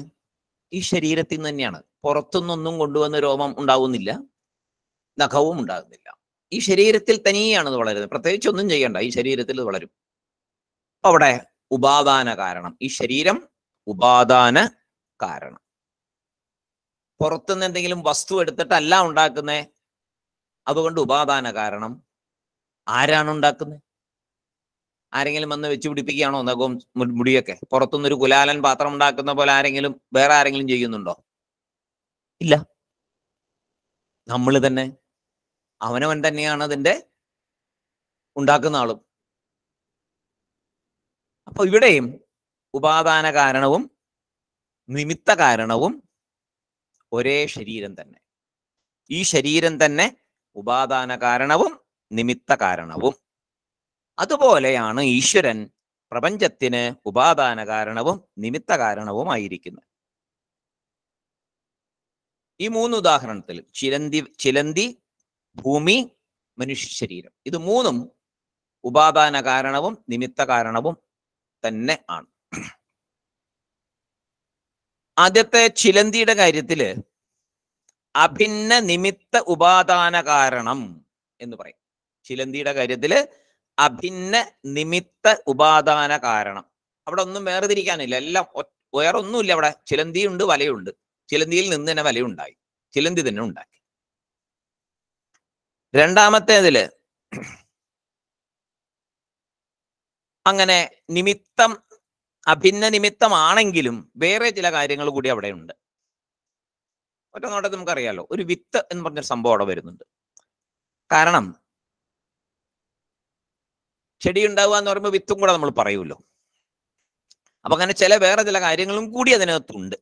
ഈ ശരീരത്തിൽ നിന്ന് തന്നെയാണ് പുറത്തുനിന്നൊന്നും കൊണ്ടുവന്ന രോമം ഉണ്ടാവുന്നില്ല നഖവും ഉണ്ടാകുന്നില്ല ഈ ശരീരത്തിൽ തനിയാണ് ഇത് വളരുന്നത് പ്രത്യേകിച്ച് ഒന്നും ചെയ്യണ്ട ഈ ശരീരത്തിൽ ഇത് വളരും അവിടെ ഉപാദാന കാരണം ഈ ശരീരം ഉപാദാന കാരണം പുറത്തുനിന്ന് എന്തെങ്കിലും വസ്തു എടുത്തിട്ടല്ല ഉണ്ടാക്കുന്നേ അതുകൊണ്ട് ഉപാദാന കാരണം ആരാണ് ഉണ്ടാക്കുന്നത് ആരെങ്കിലും വന്ന് വെച്ച് പിടിപ്പിക്കുകയാണോ നഖവും മുടിയൊക്കെ ഒരു കുലാലൻ പാത്രം ഉണ്ടാക്കുന്ന പോലെ ആരെങ്കിലും വേറെ ആരെങ്കിലും ചെയ്യുന്നുണ്ടോ ഇല്ല നമ്മൾ തന്നെ അവനവൻ തന്നെയാണ് അതിൻ്റെ ഉണ്ടാക്കുന്ന ആളും അപ്പൊ ഇവിടെയും ഉപാദാന കാരണവും നിമിത്ത കാരണവും ഒരേ ശരീരം തന്നെ ഈ ശരീരം തന്നെ ഉപാദാന കാരണവും നിമിത്ത കാരണവും അതുപോലെയാണ് ഈശ്വരൻ പ്രപഞ്ചത്തിന് ഉപാദാന കാരണവും നിമിത്ത കാരണവുമായിരിക്കുന്നത് ഈ മൂന്ന് ഉദാഹരണത്തിൽ ചിലന്തി ചിലന്തി ഭൂമി മനുഷ്യ ശരീരം ഇത് മൂന്നും ഉപാദാന കാരണവും നിമിത്ത കാരണവും തന്നെ ആണ് ആദ്യത്തെ ചിലന്തിയുടെ കാര്യത്തില് അഭിന്ന നിമിത്ത ഉപാദാന കാരണം എന്ന് പറയും ചിലന്തിയുടെ കാര്യത്തില് അഭിന്ന നിമിത്ത ഉപാദാന കാരണം അവിടെ ഒന്നും വേർതിരിക്കാനില്ല എല്ലാം വേറെ ഒന്നുമില്ല അവിടെ ചിലന്തിയുണ്ട് വലയുണ്ട് ചിലന്തിയിൽ നിന്ന് തന്നെ വലയുണ്ടായി ചിലന്തി തന്നെ ഉണ്ടാക്കി രണ്ടാമത്തേതില് അങ്ങനെ നിമിത്തം അഭിന്ന നിമിത്തമാണെങ്കിലും വേറെ ചില കാര്യങ്ങൾ കൂടി അവിടെ ഉണ്ട് ഒറ്റ നോട്ടത്തിൽ നമുക്കറിയാലോ ഒരു വിത്ത് എന്ന് പറഞ്ഞൊരു സംഭവം അവിടെ വരുന്നുണ്ട് കാരണം ചെടി ഉണ്ടാവുക എന്ന് പറയുമ്പോൾ വിത്തും കൂടെ നമ്മൾ പറയുമല്ലോ അപ്പൊ അങ്ങനെ ചില വേറെ ചില കാര്യങ്ങളും കൂടി അതിനകത്തുണ്ട്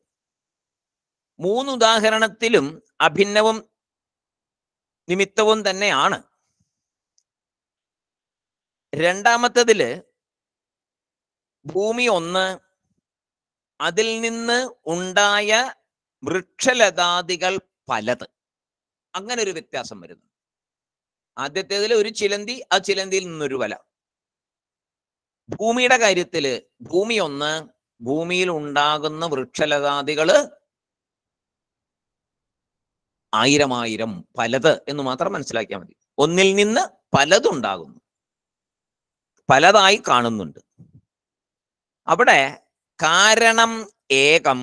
മൂന്ന് ഉദാഹരണത്തിലും അഭിന്നവും നിമിത്തവും തന്നെയാണ് രണ്ടാമത്തതില് ഭൂമി ഒന്ന് അതിൽ നിന്ന് ഉണ്ടായ വൃക്ഷലതാദികൾ പലത് അങ്ങനെ ഒരു വ്യത്യാസം വരുന്നു ആദ്യത്തേതിൽ ഒരു ചിലന്തി ആ ചിലന്തിയിൽ നിന്നൊരു വല ഭൂമിയുടെ കാര്യത്തിൽ ഭൂമി ഒന്ന് ഭൂമിയിൽ ഉണ്ടാകുന്ന വൃക്ഷലതാദികള് ആയിരം ആയിരം പലത് എന്ന് മാത്രം മനസ്സിലാക്കിയാൽ മതി ഒന്നിൽ നിന്ന് പലതുണ്ടാകുന്നു പലതായി കാണുന്നുണ്ട് അവിടെ കാരണം ഏകം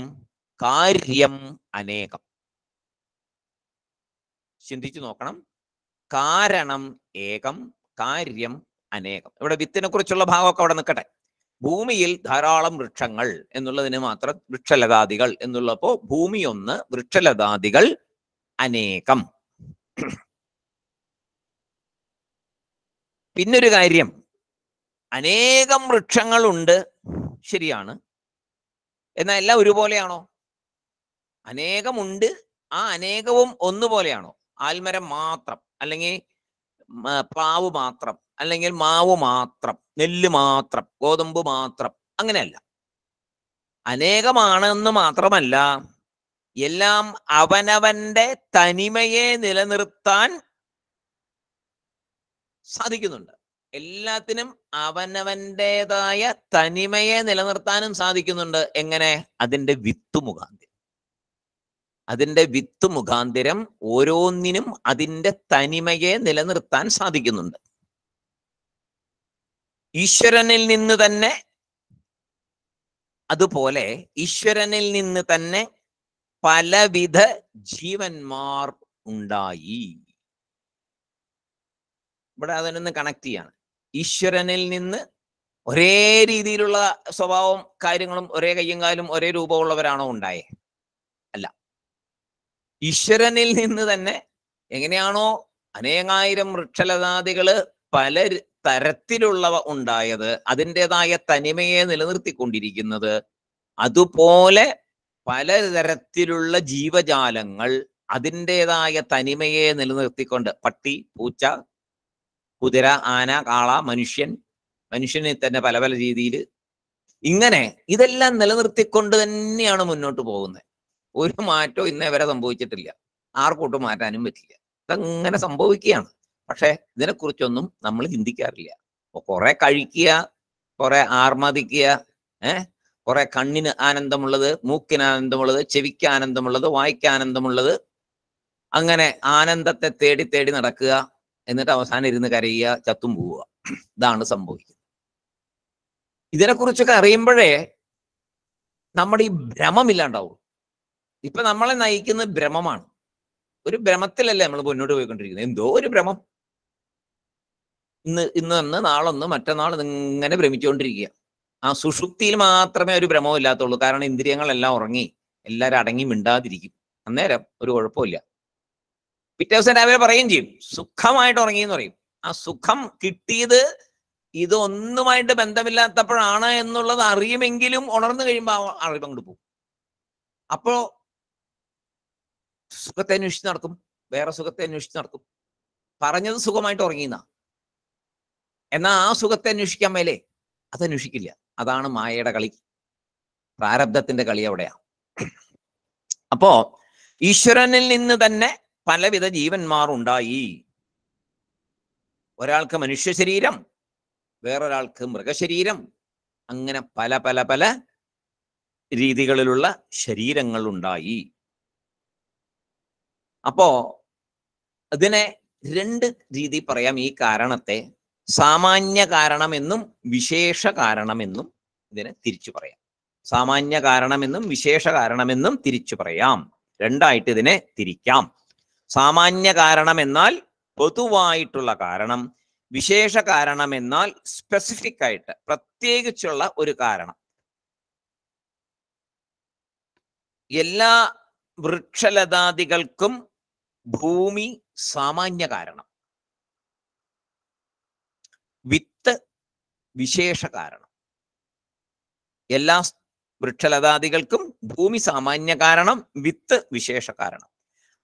കാര്യം അനേകം ചിന്തിച്ചു നോക്കണം കാരണം ഏകം കാര്യം അനേകം ഇവിടെ വിത്തിനെ കുറിച്ചുള്ള ഭാഗമൊക്കെ അവിടെ നിൽക്കട്ടെ ഭൂമിയിൽ ധാരാളം വൃക്ഷങ്ങൾ എന്നുള്ളതിന് മാത്രം വൃക്ഷലതാദികൾ എന്നുള്ളപ്പോ ഭൂമി ഒന്ന് വൃക്ഷലതാദികൾ അനേകം പിന്നൊരു കാര്യം അനേകം വൃക്ഷങ്ങളുണ്ട് ശരിയാണ് എന്നാൽ എല്ലാം ഒരുപോലെയാണോ അനേകമുണ്ട് ആ അനേകവും ഒന്നുപോലെയാണോ ആൽമരം മാത്രം അല്ലെങ്കിൽ പ്ലാവ് മാത്രം അല്ലെങ്കിൽ മാവ് മാത്രം നെല്ല് മാത്രം ഗോതമ്പ് മാത്രം അങ്ങനെയല്ല അനേകമാണെന്ന് മാത്രമല്ല എല്ലാം അവനവന്റെ തനിമയെ നിലനിർത്താൻ സാധിക്കുന്നുണ്ട് എല്ലാത്തിനും അവനവന്റേതായ തനിമയെ നിലനിർത്താനും സാധിക്കുന്നുണ്ട് എങ്ങനെ അതിൻ്റെ വിത്ത് മുഖാന്തരം അതിൻ്റെ വിത്ത് മുഖാന്തിരം ഓരോന്നിനും അതിൻ്റെ തനിമയെ നിലനിർത്താൻ സാധിക്കുന്നുണ്ട് ഈശ്വരനിൽ നിന്ന് തന്നെ അതുപോലെ ഈശ്വരനിൽ നിന്ന് തന്നെ പലവിധ ജീവന്മാർ ഉണ്ടായി ഇവിടെ അതിനൊന്ന് കണക്ട് ചെയ്യാണ് ഈശ്വരനിൽ നിന്ന് ഒരേ രീതിയിലുള്ള സ്വഭാവം കാര്യങ്ങളും ഒരേ കയ്യും കാലും ഒരേ രൂപമുള്ളവരാണോ ഉണ്ടായേ ഈശ്വരനിൽ നിന്ന് തന്നെ എങ്ങനെയാണോ അനേകായിരം വൃക്ഷലതാദികള് പല തരത്തിലുള്ളവ ഉണ്ടായത് അതിൻ്റെതായ തനിമയെ നിലനിർത്തിക്കൊണ്ടിരിക്കുന്നത് അതുപോലെ പലതരത്തിലുള്ള ജീവജാലങ്ങൾ അതിൻ്റെതായ തനിമയെ നിലനിർത്തിക്കൊണ്ട് പട്ടി പൂച്ച കുതിര ആന കാള മനുഷ്യൻ മനുഷ്യനെ തന്നെ പല പല രീതിയിൽ ഇങ്ങനെ ഇതെല്ലാം നിലനിർത്തിക്കൊണ്ട് തന്നെയാണ് മുന്നോട്ട് പോകുന്നത് ഒരു മാറ്റവും ഇന്നേ വരെ സംഭവിച്ചിട്ടില്ല ഒട്ടും മാറ്റാനും പറ്റില്ല ഇതങ്ങനെ സംഭവിക്കുകയാണ് പക്ഷെ ഇതിനെക്കുറിച്ചൊന്നും നമ്മൾ ചിന്തിക്കാറില്ല അപ്പൊ കുറെ കഴിക്കുക കുറെ ആർമാദിക്കുക ഏഹ് കുറെ കണ്ണിന് ആനന്ദമുള്ളത് മൂക്കിന് ആനന്ദമുള്ളത് ചെവിക്ക് ആനന്ദമുള്ളത് വായിക്കാനന്ദമുള്ളത് അങ്ങനെ ആനന്ദത്തെ തേടി തേടി നടക്കുക എന്നിട്ട് അവസാനം ഇരുന്ന് കരയുക ചത്തും പോവുക ഇതാണ് സംഭവിക്കുന്നത് ഇതിനെക്കുറിച്ചൊക്കെ അറിയുമ്പോഴേ നമ്മുടെ ഈ ഭ്രമമില്ലാണ്ടാവുള്ളൂ ഇപ്പൊ നമ്മളെ നയിക്കുന്ന ഭ്രമമാണ് ഒരു ഭ്രമത്തിലല്ലേ നമ്മൾ മുന്നോട്ട് പോയിക്കൊണ്ടിരിക്കുന്നത് എന്തോ ഒരു ഭ്രമം ഇന്ന് ഇന്നൊന്ന് നാളൊന്ന് മറ്റന്നാൾ ഇങ്ങനെ ഭ്രമിച്ചുകൊണ്ടിരിക്കുക ആ സുഷുപ്തിയിൽ മാത്രമേ ഒരു ഭ്രമവും ഇല്ലാത്തുള്ളൂ കാരണം ഇന്ദ്രിയങ്ങളെല്ലാം ഉറങ്ങി എല്ലാവരും അടങ്ങി മിണ്ടാതിരിക്കും അന്നേരം ഒരു കുഴപ്പമില്ല പിറ്റേ ദിവസം രാവിലെ പറയുകയും ചെയ്യും സുഖമായിട്ട് ഉറങ്ങി എന്ന് പറയും ആ സുഖം കിട്ടിയത് ഇതൊന്നുമായിട്ട് ബന്ധമില്ലാത്തപ്പോഴാണ് എന്നുള്ളത് അറിയുമെങ്കിലും ഉണർന്നു കഴിയുമ്പോൾ അറിവ് അങ്ങോട്ട് പോകും അപ്പോ സുഖത്തെ അന്വേഷിച്ച് നടക്കും വേറെ സുഖത്തെ അന്വേഷിച്ച് നടക്കും പറഞ്ഞത് സുഖമായിട്ട് ഉറങ്ങിയെന്ന എന്നാ ആ സുഖത്തെ അന്വേഷിക്കാൻ മേലെ അതന്വേഷിക്കില്ല അതാണ് മായയുടെ കളി പ്രാരബ്ധത്തിന്റെ കളി അവിടെയാ അപ്പോ ഈശ്വരനിൽ നിന്ന് തന്നെ പലവിധ ജീവന്മാർ ഉണ്ടായി ഒരാൾക്ക് മനുഷ്യ ശരീരം വേറൊരാൾക്ക് മൃഗശരീരം അങ്ങനെ പല പല പല രീതികളിലുള്ള ശരീരങ്ങൾ ഉണ്ടായി അപ്പോ അതിനെ രണ്ട് രീതി പറയാം ഈ കാരണത്തെ സാമാന്യ കാരണമെന്നും വിശേഷ കാരണമെന്നും ഇതിനെ തിരിച്ചു പറയാം സാമാന്യ കാരണമെന്നും വിശേഷ കാരണമെന്നും തിരിച്ചു പറയാം രണ്ടായിട്ട് ഇതിനെ തിരിക്കാം സാമാന്യ കാരണം എന്നാൽ പൊതുവായിട്ടുള്ള കാരണം വിശേഷ കാരണം എന്നാൽ സ്പെസിഫിക് ആയിട്ട് പ്രത്യേകിച്ചുള്ള ഒരു കാരണം എല്ലാ വൃക്ഷലതാദികൾക്കും ഭൂമി സാമാന്യ കാരണം വിത്ത് വിശേഷ കാരണം എല്ലാ വൃക്ഷലതാദികൾക്കും ഭൂമി സാമാന്യ കാരണം വിത്ത് വിശേഷ കാരണം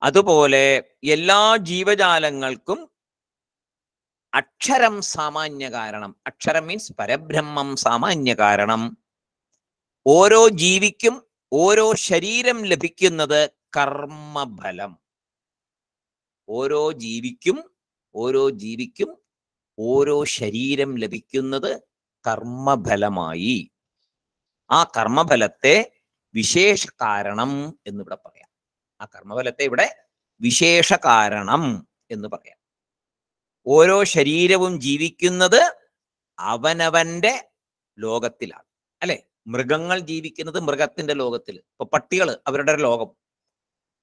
അതുപോലെ എല്ലാ ജീവജാലങ്ങൾക്കും അക്ഷരം സാമാന്യ കാരണം അക്ഷരം മീൻസ് പരബ്രഹ്മം സാമാന്യ കാരണം ഓരോ ജീവിക്കും ഓരോ ശരീരം ലഭിക്കുന്നത് കർമ്മഫലം ഓരോ ജീവിക്കും ഓരോ ജീവിക്കും ഓരോ ശരീരം ലഭിക്കുന്നത് കർമ്മഫലമായി ആ കർമ്മഫലത്തെ വിശേഷ കാരണം എന്നിവിടെ പറയാം ആ കർമ്മഫലത്തെ ഇവിടെ വിശേഷ കാരണം എന്ന് പറയാം ഓരോ ശരീരവും ജീവിക്കുന്നത് അവനവന്റെ ലോകത്തിലാണ് അല്ലെ മൃഗങ്ങൾ ജീവിക്കുന്നത് മൃഗത്തിന്റെ ലോകത്തിൽ ഇപ്പൊ പട്ടികൾ അവരുടെ ലോകം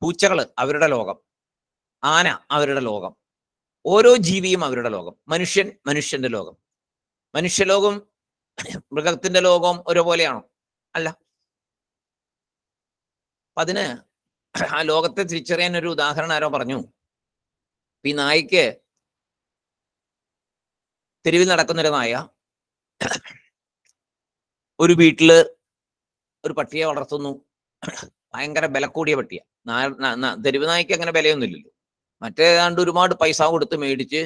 പൂച്ചകൾ അവരുടെ ലോകം ആന അവരുടെ ലോകം ഓരോ ജീവിയും അവരുടെ ലോകം മനുഷ്യൻ മനുഷ്യന്റെ ലോകം മനുഷ്യലോകം മൃഗത്തിന്റെ ലോകവും ഒരുപോലെയാണോ അല്ല അപ്പൊ അതിന് ആ ലോകത്തെ തിരിച്ചറിയാൻ ഒരു ഉദാഹരണം ആരോ പറഞ്ഞു ഈ നായിക്ക് തെരുവിൽ നടക്കുന്നൊരു നായ ഒരു വീട്ടില് ഒരു പട്ടിയെ വളർത്തുന്നു ഭയങ്കര ബലക്കൂടിയ പട്ടിയ തെരുവ് നായിക്ക് അങ്ങനെ ബലയൊന്നുമില്ലല്ലോ മറ്റേതാണ്ട് ഒരുപാട് പൈസ കൊടുത്ത് മേടിച്ച്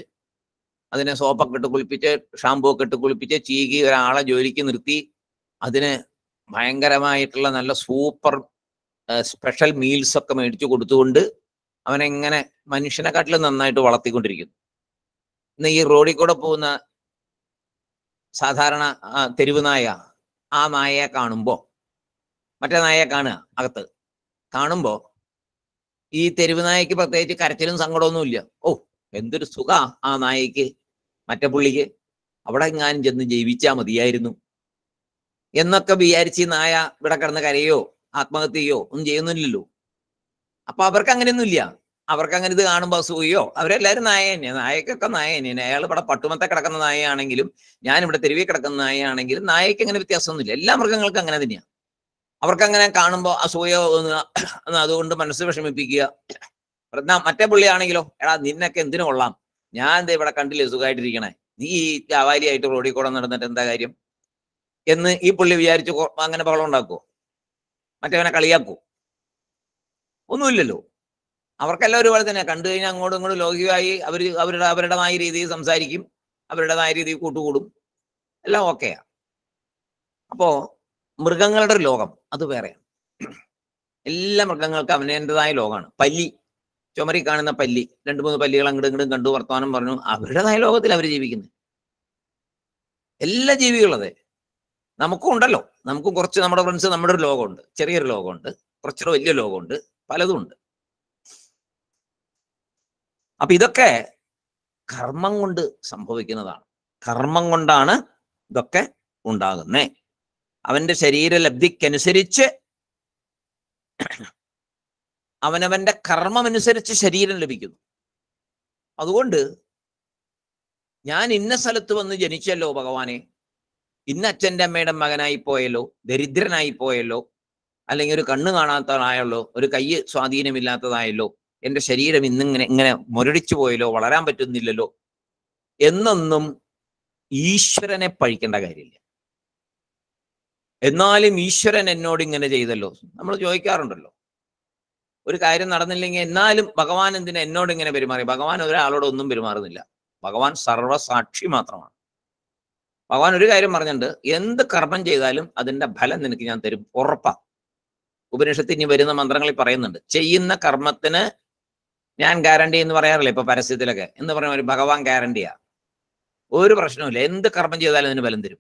അതിനെ സോപ്പൊക്കെ ഇട്ട് കുളിപ്പിച്ച് ഷാമ്പൂ ഒക്കെ ഇട്ട് കുളിപ്പിച്ച് ചീകി ഒരാളെ ജോലിക്ക് നിർത്തി അതിന് ഭയങ്കരമായിട്ടുള്ള നല്ല സൂപ്പർ സ്പെഷ്യൽ മീൽസ് ഒക്കെ മേടിച്ച് കൊടുത്തുകൊണ്ട് അവനെങ്ങനെ മനുഷ്യനെക്കാട്ടിലും നന്നായിട്ട് വളർത്തിക്കൊണ്ടിരിക്കുന്നു ഇന്ന് ഈ റോഡിൽ കൂടെ പോകുന്ന സാധാരണ തെരുവ് നായ ആ നായയെ കാണുമ്പോൾ മറ്റേ നായയെ കാണുക അകത്ത് കാണുമ്പോൾ ഈ തെരുവ് നായക്ക് പ്രത്യേകിച്ച് കരച്ചിലും സങ്കടമൊന്നുമില്ല ഓ എന്തൊരു സുഖ ആ നായക്ക് മറ്റേ പുള്ളിക്ക് അവിടെ ഞാൻ ചെന്ന് ജീവിച്ചാ മതിയായിരുന്നു എന്നൊക്കെ വിചാരിച്ച് നായ ഇവിടെ കിടന്ന് കരയോ ആത്മഹത്യയോ ഒന്നും ചെയ്യുന്നില്ലല്ലോ അപ്പൊ അവർക്ക് അങ്ങനെയൊന്നും ഇല്ല അവർക്ക് അങ്ങനെ ഇത് കാണുമ്പോൾ അസുഖയോ അവരെല്ലാവരും നായ തന്നെയാണ് നായക്കൊക്കെ നായ തന്നെയാണ് അയാൾ ഇവിടെ പട്ടുമത്തെ കിടക്കുന്ന നായയാണെങ്കിലും ഞാൻ ഇവിടെ തെരുവിൽ കിടക്കുന്ന നായയാണെങ്കിലും നായക്ക് അങ്ങനെ വ്യത്യാസമൊന്നുമില്ല എല്ലാ മൃഗങ്ങൾക്കും അങ്ങനെ തന്നെയാണ് അവർക്കങ്ങനെ കാണുമ്പോൾ അസൂയ തോന്നുക അതുകൊണ്ട് മനസ്സ് വിഷമിപ്പിക്കുക എന്നാ മറ്റേ പുള്ളിയാണെങ്കിലോ എടാ നിന്നൊക്കെ എന്തിനു കൊള്ളാം ഞാൻ എന്താ ഇവിടെ കണ്ടില്ലേ സുഖമായിട്ടിരിക്കണേ നീ ഈ ആവാലിയായിട്ട് റോഡിൽ കൂടെ നടന്നിട്ട് എന്താ കാര്യം എന്ന് ഈ പുള്ളി വിചാരിച്ച് അങ്ങനെ ബഹളം ഉണ്ടാക്കുമോ മറ്റവനെ കളിയാക്കൂ ഒന്നുമില്ലല്ലോ അവർക്കെല്ലാം ഒരുപോലെ തന്നെ കണ്ടു കഴിഞ്ഞാൽ അങ്ങോട്ടും ഇങ്ങോട്ടും ലോകികമായി അവർ അവരുടെ അവരുടേതായ രീതിയിൽ സംസാരിക്കും അവരുടേതായ രീതിയിൽ കൂട്ടുകൂടും എല്ലാം ഓക്കെയാ അപ്പോൾ മൃഗങ്ങളുടെ ഒരു ലോകം അത് വേറെയാണ് എല്ലാ മൃഗങ്ങൾക്കും അവനേൻ്റെതായ ലോകമാണ് പല്ലി ചുമരി കാണുന്ന പല്ലി രണ്ട് മൂന്ന് പല്ലികൾ അങ്ങോട്ടും ഇങ്ങോട്ടും കണ്ടു വർത്തമാനം പറഞ്ഞു അവരുടേതായ ലോകത്തിൽ അവർ ജീവിക്കുന്നത് എല്ലാ ജീവികളും അതെ നമുക്കും ഉണ്ടല്ലോ നമുക്കും കുറച്ച് നമ്മുടെ ഫ്രണ്ട്സ് നമ്മുടെ ഒരു ലോകമുണ്ട് ചെറിയൊരു ലോകമുണ്ട് കുറച്ചൊരു വലിയ ലോകമുണ്ട് പലതും ഉണ്ട് അപ്പൊ ഇതൊക്കെ കർമ്മം കൊണ്ട് സംഭവിക്കുന്നതാണ് കർമ്മം കൊണ്ടാണ് ഇതൊക്കെ ഉണ്ടാകുന്നേ അവന്റെ ശരീരലബ്ധിക്കനുസരിച്ച് അവനവൻ്റെ കർമ്മമനുസരിച്ച് ശരീരം ലഭിക്കുന്നു അതുകൊണ്ട് ഞാൻ ഇന്ന സ്ഥലത്ത് വന്ന് ജനിച്ചല്ലോ ഭഗവാനെ ഇന്ന് അച്ഛൻ്റെ അമ്മയുടെ മകനായി പോയല്ലോ ദരിദ്രനായി പോയല്ലോ അല്ലെങ്കിൽ ഒരു കണ്ണ് കാണാത്തതായല്ലോ ഒരു കൈ സ്വാധീനമില്ലാത്തതായല്ലോ എൻ്റെ ശരീരം ഇന്നിങ്ങനെ ഇങ്ങനെ മുരടിച്ചു പോയല്ലോ വളരാൻ പറ്റുന്നില്ലല്ലോ എന്നൊന്നും ഈശ്വരനെ പഴിക്കേണ്ട കാര്യമില്ല എന്നാലും ഈശ്വരൻ എന്നോട് ഇങ്ങനെ ചെയ്തല്ലോ നമ്മൾ ചോദിക്കാറുണ്ടല്ലോ ഒരു കാര്യം നടന്നില്ലെങ്കിൽ എന്നാലും ഭഗവാൻ എന്തിനാ എന്നോട് ഇങ്ങനെ പെരുമാറി ഭഗവാൻ ഒരാളോട് ഒന്നും പെരുമാറുന്നില്ല ഭഗവാൻ സർവസാക്ഷി മാത്രമാണ് ഭഗവാൻ ഒരു കാര്യം പറഞ്ഞിട്ടുണ്ട് എന്ത് കർമ്മം ചെയ്താലും അതിന്റെ ഫലം നിനക്ക് ഞാൻ തരും ഉറപ്പാ ഉപനിഷത്തിന് വരുന്ന മന്ത്രങ്ങളിൽ പറയുന്നുണ്ട് ചെയ്യുന്ന കർമ്മത്തിന് ഞാൻ ഗ്യാരണ്ടി എന്ന് പറയാറില്ല ഇപ്പൊ പരസ്യത്തിലൊക്കെ എന്ന് പറഞ്ഞ ഒരു ഭഗവാൻ ഗ്യാരണ്ടിയാ ഒരു പ്രശ്നവുമില്ല എന്ത് കർമ്മം ചെയ്താലും അതിന് ഫലം തരും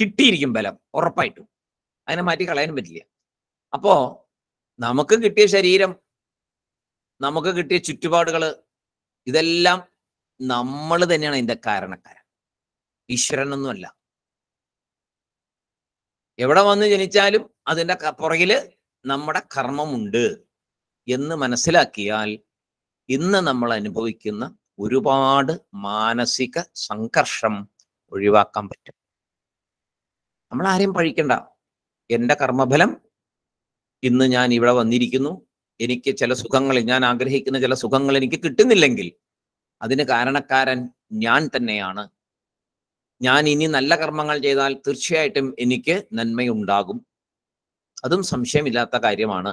കിട്ടിയിരിക്കും ബലം ഉറപ്പായിട്ടും അതിനെ മാറ്റി കളയാനും പറ്റില്ല അപ്പോ നമുക്ക് കിട്ടിയ ശരീരം നമുക്ക് കിട്ടിയ ചുറ്റുപാടുകൾ ഇതെല്ലാം നമ്മൾ തന്നെയാണ് ഇതിന്റെ കാരണക്കാരൻ ഈശ്വരനൊന്നുമല്ല എവിടെ വന്ന് ജനിച്ചാലും അതിന്റെ പുറകില് നമ്മുടെ കർമ്മമുണ്ട് എന്ന് മനസ്സിലാക്കിയാൽ ഇന്ന് നമ്മൾ അനുഭവിക്കുന്ന ഒരുപാട് മാനസിക സംഘർഷം ഒഴിവാക്കാൻ പറ്റും നമ്മൾ ആരെയും പഴിക്കണ്ട എൻ്റെ കർമ്മഫലം ഇന്ന് ഞാൻ ഇവിടെ വന്നിരിക്കുന്നു എനിക്ക് ചില സുഖങ്ങൾ ഞാൻ ആഗ്രഹിക്കുന്ന ചില സുഖങ്ങൾ എനിക്ക് കിട്ടുന്നില്ലെങ്കിൽ അതിന് കാരണക്കാരൻ ഞാൻ തന്നെയാണ് ഞാൻ ഇനി നല്ല കർമ്മങ്ങൾ ചെയ്താൽ തീർച്ചയായിട്ടും എനിക്ക് നന്മയുണ്ടാകും അതും സംശയമില്ലാത്ത കാര്യമാണ്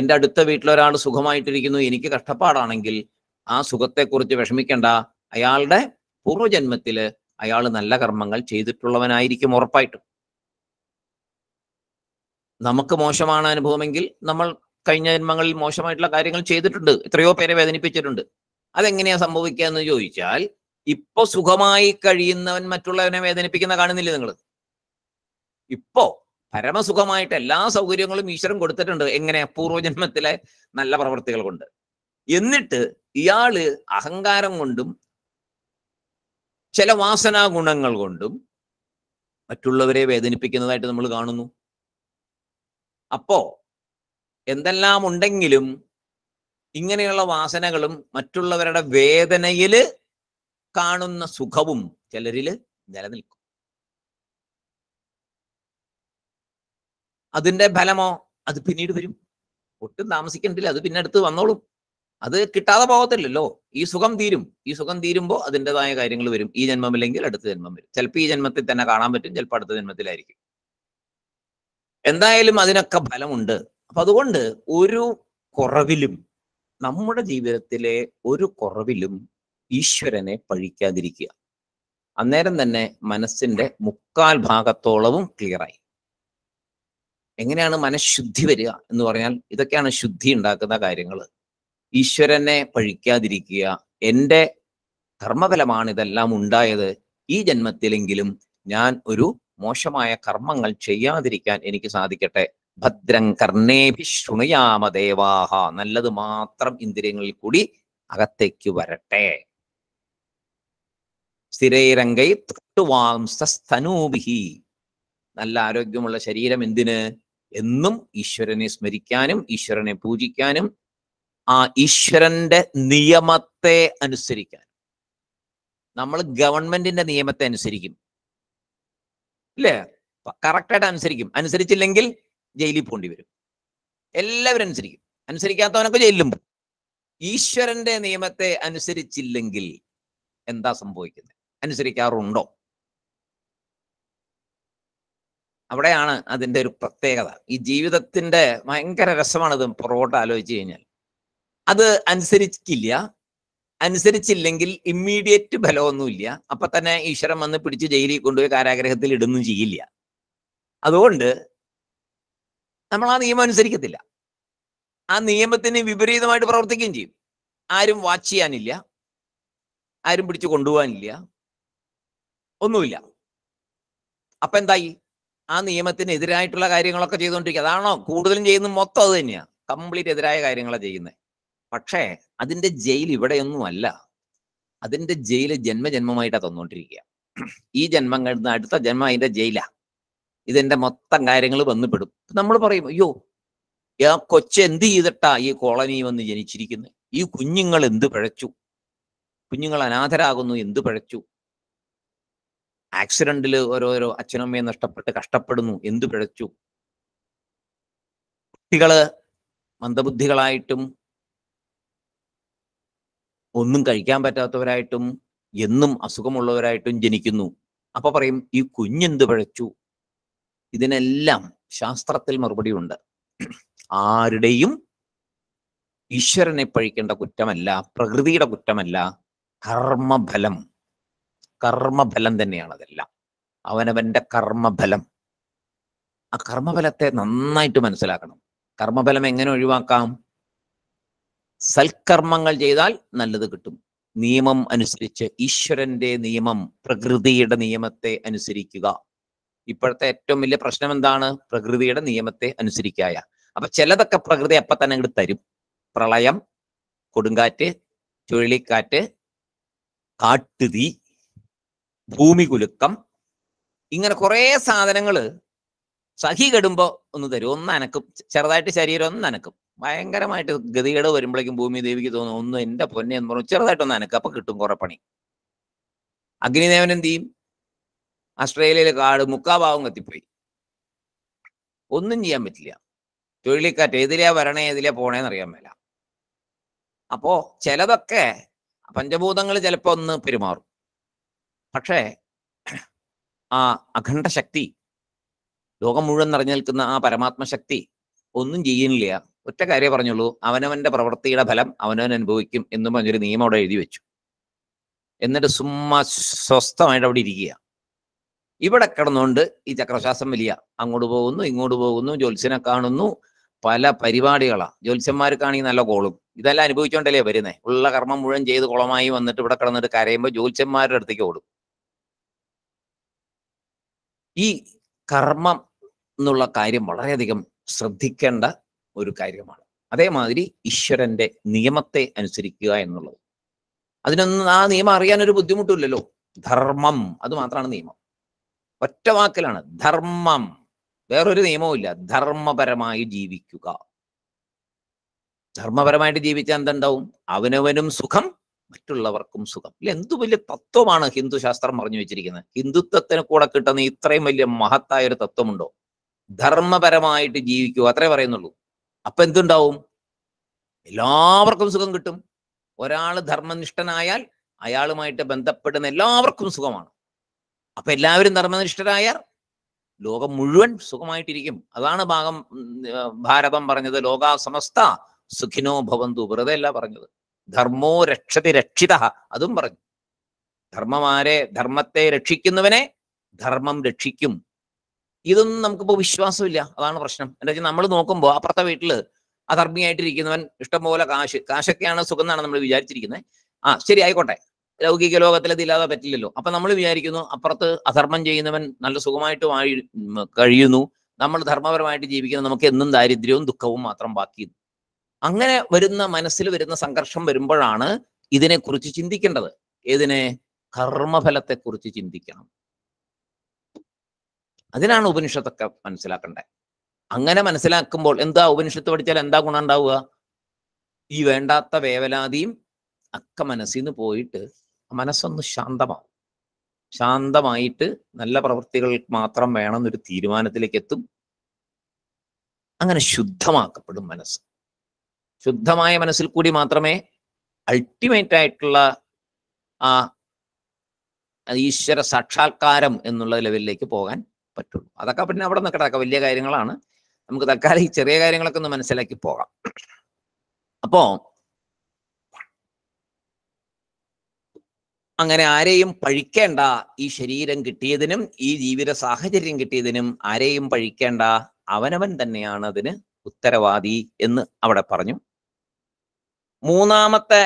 എൻ്റെ അടുത്ത വീട്ടിലൊരാൾ സുഖമായിട്ടിരിക്കുന്നു എനിക്ക് കഷ്ടപ്പാടാണെങ്കിൽ ആ സുഖത്തെക്കുറിച്ച് വിഷമിക്കേണ്ട അയാളുടെ പൂർവ്വജന്മത്തില് അയാൾ നല്ല കർമ്മങ്ങൾ ചെയ്തിട്ടുള്ളവനായിരിക്കും ഉറപ്പായിട്ടും നമുക്ക് മോശമാണ് അനുഭവമെങ്കിൽ നമ്മൾ കഴിഞ്ഞ ജന്മങ്ങളിൽ മോശമായിട്ടുള്ള കാര്യങ്ങൾ ചെയ്തിട്ടുണ്ട് എത്രയോ പേരെ വേദനിപ്പിച്ചിട്ടുണ്ട് അതെങ്ങനെയാ സംഭവിക്കുക എന്ന് ചോദിച്ചാൽ ഇപ്പൊ സുഖമായി കഴിയുന്നവൻ മറ്റുള്ളവനെ വേദനിപ്പിക്കുന്ന കാണുന്നില്ല നിങ്ങൾ ഇപ്പോ പരമസുഖമായിട്ട് എല്ലാ സൗകര്യങ്ങളും ഈശ്വരൻ കൊടുത്തിട്ടുണ്ട് എങ്ങനെ പൂർവ്വജന്മത്തിലെ നല്ല പ്രവൃത്തികൾ കൊണ്ട് എന്നിട്ട് ഇയാള് അഹങ്കാരം കൊണ്ടും ചില വാസനാ ഗുണങ്ങൾ കൊണ്ടും മറ്റുള്ളവരെ വേദനിപ്പിക്കുന്നതായിട്ട് നമ്മൾ കാണുന്നു അപ്പോ എന്തെല്ലാം ഉണ്ടെങ്കിലും ഇങ്ങനെയുള്ള വാസനകളും മറ്റുള്ളവരുടെ വേദനയിൽ കാണുന്ന സുഖവും ചിലരിൽ നിലനിൽക്കും അതിന്റെ ഫലമോ അത് പിന്നീട് വരും ഒട്ടും താമസിക്കണ്ടില്ല അത് പിന്നെ അടുത്ത് വന്നോളും അത് കിട്ടാതെ പോകത്തില്ലല്ലോ ഈ സുഖം തീരും ഈ സുഖം തീരുമ്പോൾ അതിൻ്റെതായ കാര്യങ്ങൾ വരും ഈ ജന്മമില്ലെങ്കിൽ അടുത്ത ജന്മം വരും ചിലപ്പോൾ ഈ ജന്മത്തിൽ തന്നെ കാണാൻ പറ്റും ചിലപ്പോൾ അടുത്ത ജന്മത്തിലായിരിക്കും എന്തായാലും അതിനൊക്കെ ഫലമുണ്ട് അപ്പൊ അതുകൊണ്ട് ഒരു കുറവിലും നമ്മുടെ ജീവിതത്തിലെ ഒരു കുറവിലും ഈശ്വരനെ പഴിക്കാതിരിക്കുക അന്നേരം തന്നെ മനസ്സിന്റെ മുക്കാൽ ഭാഗത്തോളവും ക്ലിയറായി എങ്ങനെയാണ് മനഃശുദ്ധി വരിക എന്ന് പറഞ്ഞാൽ ഇതൊക്കെയാണ് ശുദ്ധി ഉണ്ടാക്കുന്ന കാര്യങ്ങൾ ഈശ്വരനെ പഴിക്കാതിരിക്കുക എൻ്റെ കർമ്മഫലമാണ് ഇതെല്ലാം ഉണ്ടായത് ഈ ജന്മത്തിലെങ്കിലും ഞാൻ ഒരു മോശമായ കർമ്മങ്ങൾ ചെയ്യാതിരിക്കാൻ എനിക്ക് സാധിക്കട്ടെ ഭദ്രം കർണേഭി ശൃണുയാമ ദേവാഹ നല്ലത് മാത്രം ഇന്ദ്രിയങ്ങളിൽ കൂടി അകത്തേക്ക് വരട്ടെ സ്ഥിരൈരംഗൈ തട്ടുവാംസനൂഭിഹി നല്ല ആരോഗ്യമുള്ള ശരീരം എന്തിന് എന്നും ഈശ്വരനെ സ്മരിക്കാനും ഈശ്വരനെ പൂജിക്കാനും ആ ഈശ്വരന്റെ നിയമത്തെ അനുസരിക്കാൻ നമ്മൾ ഗവൺമെന്റിന്റെ നിയമത്തെ അനുസരിക്കും ഇല്ലേ കറക്റ്റായിട്ട് അനുസരിക്കും അനുസരിച്ചില്ലെങ്കിൽ ജയിലിൽ പോണ്ടി വരും എല്ലാവരും അനുസരിക്കും അനുസരിക്കാത്തവനൊക്കെ ജയിലിലും പോകും ഈശ്വരന്റെ നിയമത്തെ അനുസരിച്ചില്ലെങ്കിൽ എന്താ സംഭവിക്കുന്നത് അനുസരിക്കാറുണ്ടോ അവിടെയാണ് അതിൻ്റെ ഒരു പ്രത്യേകത ഈ ജീവിതത്തിന്റെ ഭയങ്കര ഇത് പുറകോട്ട് ആലോചിച്ച് കഴിഞ്ഞാൽ അത് അനുസരിച്ചില്ല അനുസരിച്ചില്ലെങ്കിൽ ഇമ്മീഡിയറ്റ് ഫലമൊന്നുമില്ല അപ്പൊ തന്നെ ഈശ്വരൻ വന്ന് പിടിച്ച് ജയിലിൽ കൊണ്ടുപോയി കാരാഗ്രഹത്തിൽ ഇടുന്നു ചെയ്യില്ല അതുകൊണ്ട് നമ്മൾ ആ നിയമം അനുസരിക്കത്തില്ല ആ നിയമത്തിന് വിപരീതമായിട്ട് പ്രവർത്തിക്കുകയും ചെയ്യും ആരും വാച്ച് ചെയ്യാനില്ല ആരും പിടിച്ചു കൊണ്ടുപോകാനില്ല ഒന്നുമില്ല അപ്പൊ എന്തായി ആ നിയമത്തിന് എതിരായിട്ടുള്ള കാര്യങ്ങളൊക്കെ ചെയ്തുകൊണ്ടിരിക്കുക അതാണോ കൂടുതലും ചെയ്യുന്നത് മൊത്തം അത് തന്നെയാണ് കംപ്ലീറ്റ് എതിരായ കാര്യങ്ങളാണ് ചെയ്യുന്നത് പക്ഷേ അതിന്റെ ജയിൽ ഇവിടെയൊന്നുമല്ല അതിന്റെ ജയിൽ ജന്മജന്മമായിട്ടാണ് തന്നുകൊണ്ടിരിക്കുക ഈ ജന്മം കഴിഞ്ഞ അടുത്ത ജന്മം അതിന്റെ ജയിലാ ഇതിന്റെ മൊത്തം കാര്യങ്ങൾ വന്നുപെടും നമ്മൾ പറയും അയ്യോ ആ കൊച്ചെ എന്ത് ചെയ്തിട്ടാ ഈ കോളനി വന്ന് ജനിച്ചിരിക്കുന്നത് ഈ കുഞ്ഞുങ്ങൾ എന്ത് പിഴച്ചു കുഞ്ഞുങ്ങൾ അനാഥരാകുന്നു എന്ത് പിഴച്ചു ആക്സിഡന്റിൽ ഓരോരോ അച്ഛനമ്മയെ നഷ്ടപ്പെട്ട് കഷ്ടപ്പെടുന്നു എന്ത് പിഴച്ചു കുട്ടികള് മന്ദബുദ്ധികളായിട്ടും ഒന്നും കഴിക്കാൻ പറ്റാത്തവരായിട്ടും എന്നും അസുഖമുള്ളവരായിട്ടും ജനിക്കുന്നു അപ്പൊ പറയും ഈ കുഞ്ഞെന്ത് പഴച്ചു ഇതിനെല്ലാം ശാസ്ത്രത്തിൽ മറുപടിയുണ്ട് ആരുടെയും ഈശ്വരനെ പഴിക്കേണ്ട കുറ്റമല്ല പ്രകൃതിയുടെ കുറ്റമല്ല കർമ്മഫലം കർമ്മഫലം തന്നെയാണ് അതെല്ലാം അവനവന്റെ കർമ്മഫലം ആ കർമ്മഫലത്തെ നന്നായിട്ട് മനസ്സിലാക്കണം കർമ്മഫലം എങ്ങനെ ഒഴിവാക്കാം സൽക്കർമ്മങ്ങൾ ചെയ്താൽ നല്ലത് കിട്ടും നിയമം അനുസരിച്ച് ഈശ്വരന്റെ നിയമം പ്രകൃതിയുടെ നിയമത്തെ അനുസരിക്കുക ഇപ്പോഴത്തെ ഏറ്റവും വലിയ പ്രശ്നം എന്താണ് പ്രകൃതിയുടെ നിയമത്തെ അനുസരിക്കായ അപ്പൊ ചിലതൊക്കെ പ്രകൃതി അപ്പൊ തന്നെ അങ്ങോട്ട് തരും പ്രളയം കൊടുങ്കാറ്റ് ചുഴലിക്കാറ്റ് കാട്ടുതീ ഭൂമികുലുക്കം ഇങ്ങനെ കുറേ സാധനങ്ങൾ സഹി കെടുമ്പോ ഒന്ന് തരും ഒന്ന് അനക്കും ചെറുതായിട്ട് ശരീരം ഒന്ന് അനക്കും ഭയങ്കരമായിട്ട് ഗതികേട് വരുമ്പോഴേക്കും ഭൂമി ദേവിക്ക് തോന്നും ഒന്ന് എന്റെ പൊന്നെ എന്ന് പറഞ്ഞു ചെറുതായിട്ടൊന്ന് അനക്ക് അപ്പൊ കിട്ടും കുറെ പണി അഗ്നിദേവൻ എന്ത് ചെയ്യും ആസ്ട്രേലിയയിലെ കാട് മുക്കാഭാവം കത്തിപ്പോയി ഒന്നും ചെയ്യാൻ പറ്റില്ല ചുഴലിക്കാറ്റ് ഏതിലെയാ വരണേ ഏതിലെയാ പോണേന്ന് അറിയാൻ മേല അപ്പോ ചിലതൊക്കെ പഞ്ചഭൂതങ്ങൾ ചിലപ്പോ ഒന്ന് പെരുമാറും പക്ഷേ ആ അഖണ്ഡ ശക്തി ലോകം മുഴുവൻ നിറഞ്ഞു നിൽക്കുന്ന ആ പരമാത്മ ശക്തി ഒന്നും ചെയ്യുന്നില്ല ഒറ്റ കാര്യം പറഞ്ഞുള്ളൂ അവനവന്റെ പ്രവൃത്തിയുടെ ഫലം അവനവൻ അനുഭവിക്കും എന്നും പറഞ്ഞൊരു നിയമം അവിടെ എഴുതി വെച്ചു എന്നിട്ട് സുമ്മാ സ്വസ്ഥമായിട്ട് അവിടെ ഇരിക്കുക ഇവിടെ കിടന്നുകൊണ്ട് ഈ ചക്രശ്വാസം വലിയ അങ്ങോട്ട് പോകുന്നു ഇങ്ങോട്ട് പോകുന്നു ജ്യോത്സ്യനെ കാണുന്നു പല പരിപാടികളാണ് ജ്യോത്സ്യന്മാർക്കാണെങ്കിൽ നല്ല കോളും ഇതെല്ലാം അനുഭവിച്ചോണ്ടല്ലേ വരുന്നത് ഉള്ള കർമ്മം മുഴുവൻ ചെയ്ത് കുളമായി വന്നിട്ട് ഇവിടെ കിടന്നിട്ട് കരയുമ്പോൾ ജ്യോത്സ്യന്മാരുടെ അടുത്തേക്ക് ഓടും ഈ കർമ്മം എന്നുള്ള കാര്യം വളരെയധികം ശ്രദ്ധിക്കേണ്ട ഒരു കാര്യമാണ് അതേമാതിരി ഈശ്വരന്റെ നിയമത്തെ അനുസരിക്കുക എന്നുള്ളത് അതിനൊന്നും ആ നിയമം അറിയാൻ ഒരു ബുദ്ധിമുട്ടില്ലല്ലോ ധർമ്മം അത് മാത്രമാണ് നിയമം ഒറ്റ വാക്കിലാണ് ധർമ്മം വേറൊരു നിയമവുമില്ല ധർമ്മപരമായി ജീവിക്കുക ധർമ്മപരമായിട്ട് ജീവിച്ചാൽ എന്തുണ്ടാവും അവനവനും സുഖം മറ്റുള്ളവർക്കും സുഖം ഇല്ല എന്ത് വലിയ തത്വമാണ് ഹിന്ദു ശാസ്ത്രം പറഞ്ഞു വെച്ചിരിക്കുന്നത് ഹിന്ദുത്വത്തിന് കൂടെ കിട്ടുന്ന ഇത്രയും വലിയ മഹത്തായ ഒരു തത്വമുണ്ടോ ധർമ്മപരമായിട്ട് ജീവിക്കുക അത്രേ പറയുന്നുള്ളൂ അപ്പൊ എന്തുണ്ടാവും എല്ലാവർക്കും സുഖം കിട്ടും ഒരാൾ ധർമ്മനിഷ്ഠനായാൽ അയാളുമായിട്ട് ബന്ധപ്പെടുന്ന എല്ലാവർക്കും സുഖമാണ് അപ്പൊ എല്ലാവരും ധർമ്മനിഷ്ഠരായാൽ ലോകം മുഴുവൻ സുഖമായിട്ടിരിക്കും അതാണ് ഭാഗം ഭാരതം പറഞ്ഞത് ലോക സമസ്ത സുഖിനോ ഭവന്തു വെറുതെ അല്ല പറഞ്ഞത് ധർമ്മോ രക്ഷതി രക്ഷിത അതും പറഞ്ഞു ധർമ്മമാരെ ധർമ്മത്തെ രക്ഷിക്കുന്നവനെ ധർമ്മം രക്ഷിക്കും ഇതൊന്നും നമുക്കിപ്പോൾ വിശ്വാസമില്ല അതാണ് പ്രശ്നം എന്താ വെച്ചാൽ നമ്മൾ നോക്കുമ്പോൾ അപ്പുറത്തെ വീട്ടിൽ അധർമ്മിയായിട്ടിരിക്കുന്നവൻ ഇഷ്ടംപോലെ കാശ് കാശൊക്കെയാണ് സുഖം എന്നാണ് നമ്മൾ വിചാരിച്ചിരിക്കുന്നത് ആ ശരി ആയിക്കോട്ടെ ലൗകിക അത് ഇല്ലാതെ പറ്റില്ലല്ലോ അപ്പൊ നമ്മൾ വിചാരിക്കുന്നു അപ്പുറത്ത് അധർമ്മം ചെയ്യുന്നവൻ നല്ല സുഖമായിട്ട് വാഴി കഴിയുന്നു നമ്മൾ ധർമ്മപരമായിട്ട് ജീവിക്കുന്ന നമുക്ക് എന്നും ദാരിദ്ര്യവും ദുഃഖവും മാത്രം ബാക്കി അങ്ങനെ വരുന്ന മനസ്സിൽ വരുന്ന സംഘർഷം വരുമ്പോഴാണ് ഇതിനെക്കുറിച്ച് ചിന്തിക്കേണ്ടത് ഏതിനെ കർമ്മഫലത്തെക്കുറിച്ച് ചിന്തിക്കണം അതിനാണ് ഉപനിഷത്തൊക്കെ മനസ്സിലാക്കേണ്ടത് അങ്ങനെ മനസ്സിലാക്കുമ്പോൾ എന്താ ഉപനിഷത്ത് പഠിച്ചാൽ എന്താ ഗുണം ഉണ്ടാവുക ഈ വേണ്ടാത്ത വേവലാതിയും അക്ക മനസ്സിൽ നിന്ന് പോയിട്ട് മനസ്സൊന്ന് ശാന്തമാവും ശാന്തമായിട്ട് നല്ല പ്രവൃത്തികൾ മാത്രം വേണമെന്നൊരു തീരുമാനത്തിലേക്ക് എത്തും അങ്ങനെ ശുദ്ധമാക്കപ്പെടും മനസ്സ് ശുദ്ധമായ മനസ്സിൽ കൂടി മാത്രമേ അൾട്ടിമേറ്റ് ആയിട്ടുള്ള ആ ഈശ്വര സാക്ഷാത്കാരം എന്നുള്ള ലെവലിലേക്ക് പോകാൻ പറ്റുള്ളൂ അതൊക്കെ പിന്നെ അവിടെ നിൽക്കട്ടെ അതൊക്കെ വലിയ കാര്യങ്ങളാണ് നമുക്ക് തൽക്കാലം ഈ ചെറിയ കാര്യങ്ങളൊക്കെ ഒന്ന് മനസ്സിലാക്കി പോകാം അപ്പോ അങ്ങനെ ആരെയും പഴിക്കേണ്ട ഈ ശരീരം കിട്ടിയതിനും ഈ ജീവിത സാഹചര്യം കിട്ടിയതിനും ആരെയും പഴിക്കേണ്ട അവനവൻ തന്നെയാണ് അതിന് ഉത്തരവാദി എന്ന് അവിടെ പറഞ്ഞു മൂന്നാമത്തെ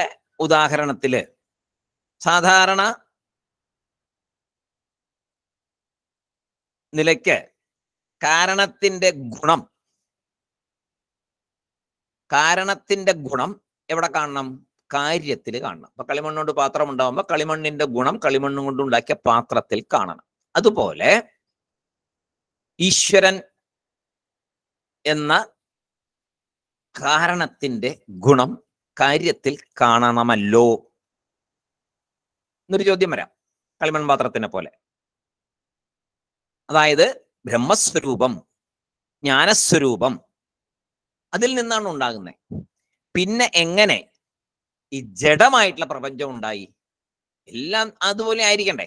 ഉദാഹരണത്തില് സാധാരണ നിലയ്ക്ക് കാരണത്തിന്റെ ഗുണം കാരണത്തിന്റെ ഗുണം എവിടെ കാണണം കാര്യത്തിൽ കാണണം അപ്പൊ കൊണ്ട് പാത്രം ഉണ്ടാവുമ്പോൾ കളിമണ്ണിന്റെ ഗുണം കളിമണ്ണും കൊണ്ട് ഉണ്ടാക്കിയ പാത്രത്തിൽ കാണണം അതുപോലെ ഈശ്വരൻ എന്ന കാരണത്തിന്റെ ഗുണം കാര്യത്തിൽ കാണണമല്ലോ എന്നൊരു ചോദ്യം വരാം കളിമൺ പാത്രത്തിനെ പോലെ അതായത് ബ്രഹ്മസ്വരൂപം ജ്ഞാനസ്വരൂപം അതിൽ നിന്നാണ് ഉണ്ടാകുന്നത് പിന്നെ എങ്ങനെ ഈ ജഡമായിട്ടുള്ള പ്രപഞ്ചം ഉണ്ടായി എല്ലാം അതുപോലെ ആയിരിക്കണ്ടേ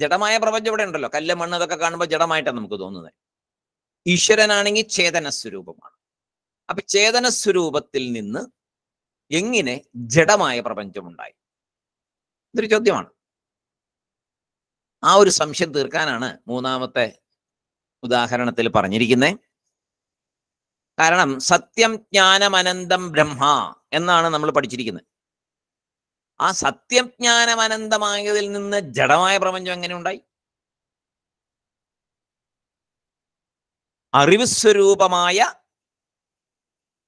ജഡമായ പ്രപഞ്ചം ഇവിടെ ഉണ്ടല്ലോ കല്ല് മണ്ണ് ഇതൊക്കെ കാണുമ്പോൾ ജഡമായിട്ടാണ് നമുക്ക് തോന്നുന്നത് ഈശ്വരനാണെങ്കിൽ ചേതന സ്വരൂപമാണ് അപ്പൊ ചേതന സ്വരൂപത്തിൽ നിന്ന് എങ്ങനെ ജഡമായ പ്രപഞ്ചം ഉണ്ടായി ഇതൊരു ചോദ്യമാണ് ആ ഒരു സംശയം തീർക്കാനാണ് മൂന്നാമത്തെ ഉദാഹരണത്തിൽ പറഞ്ഞിരിക്കുന്നത് കാരണം സത്യം ജ്ഞാനമനന്തം ബ്രഹ്മ എന്നാണ് നമ്മൾ പഠിച്ചിരിക്കുന്നത് ആ സത്യം ജ്ഞാനമനന്തമായതിൽ നിന്ന് ജഡമായ പ്രപഞ്ചം എങ്ങനെ ഉണ്ടായി അറിവ് സ്വരൂപമായ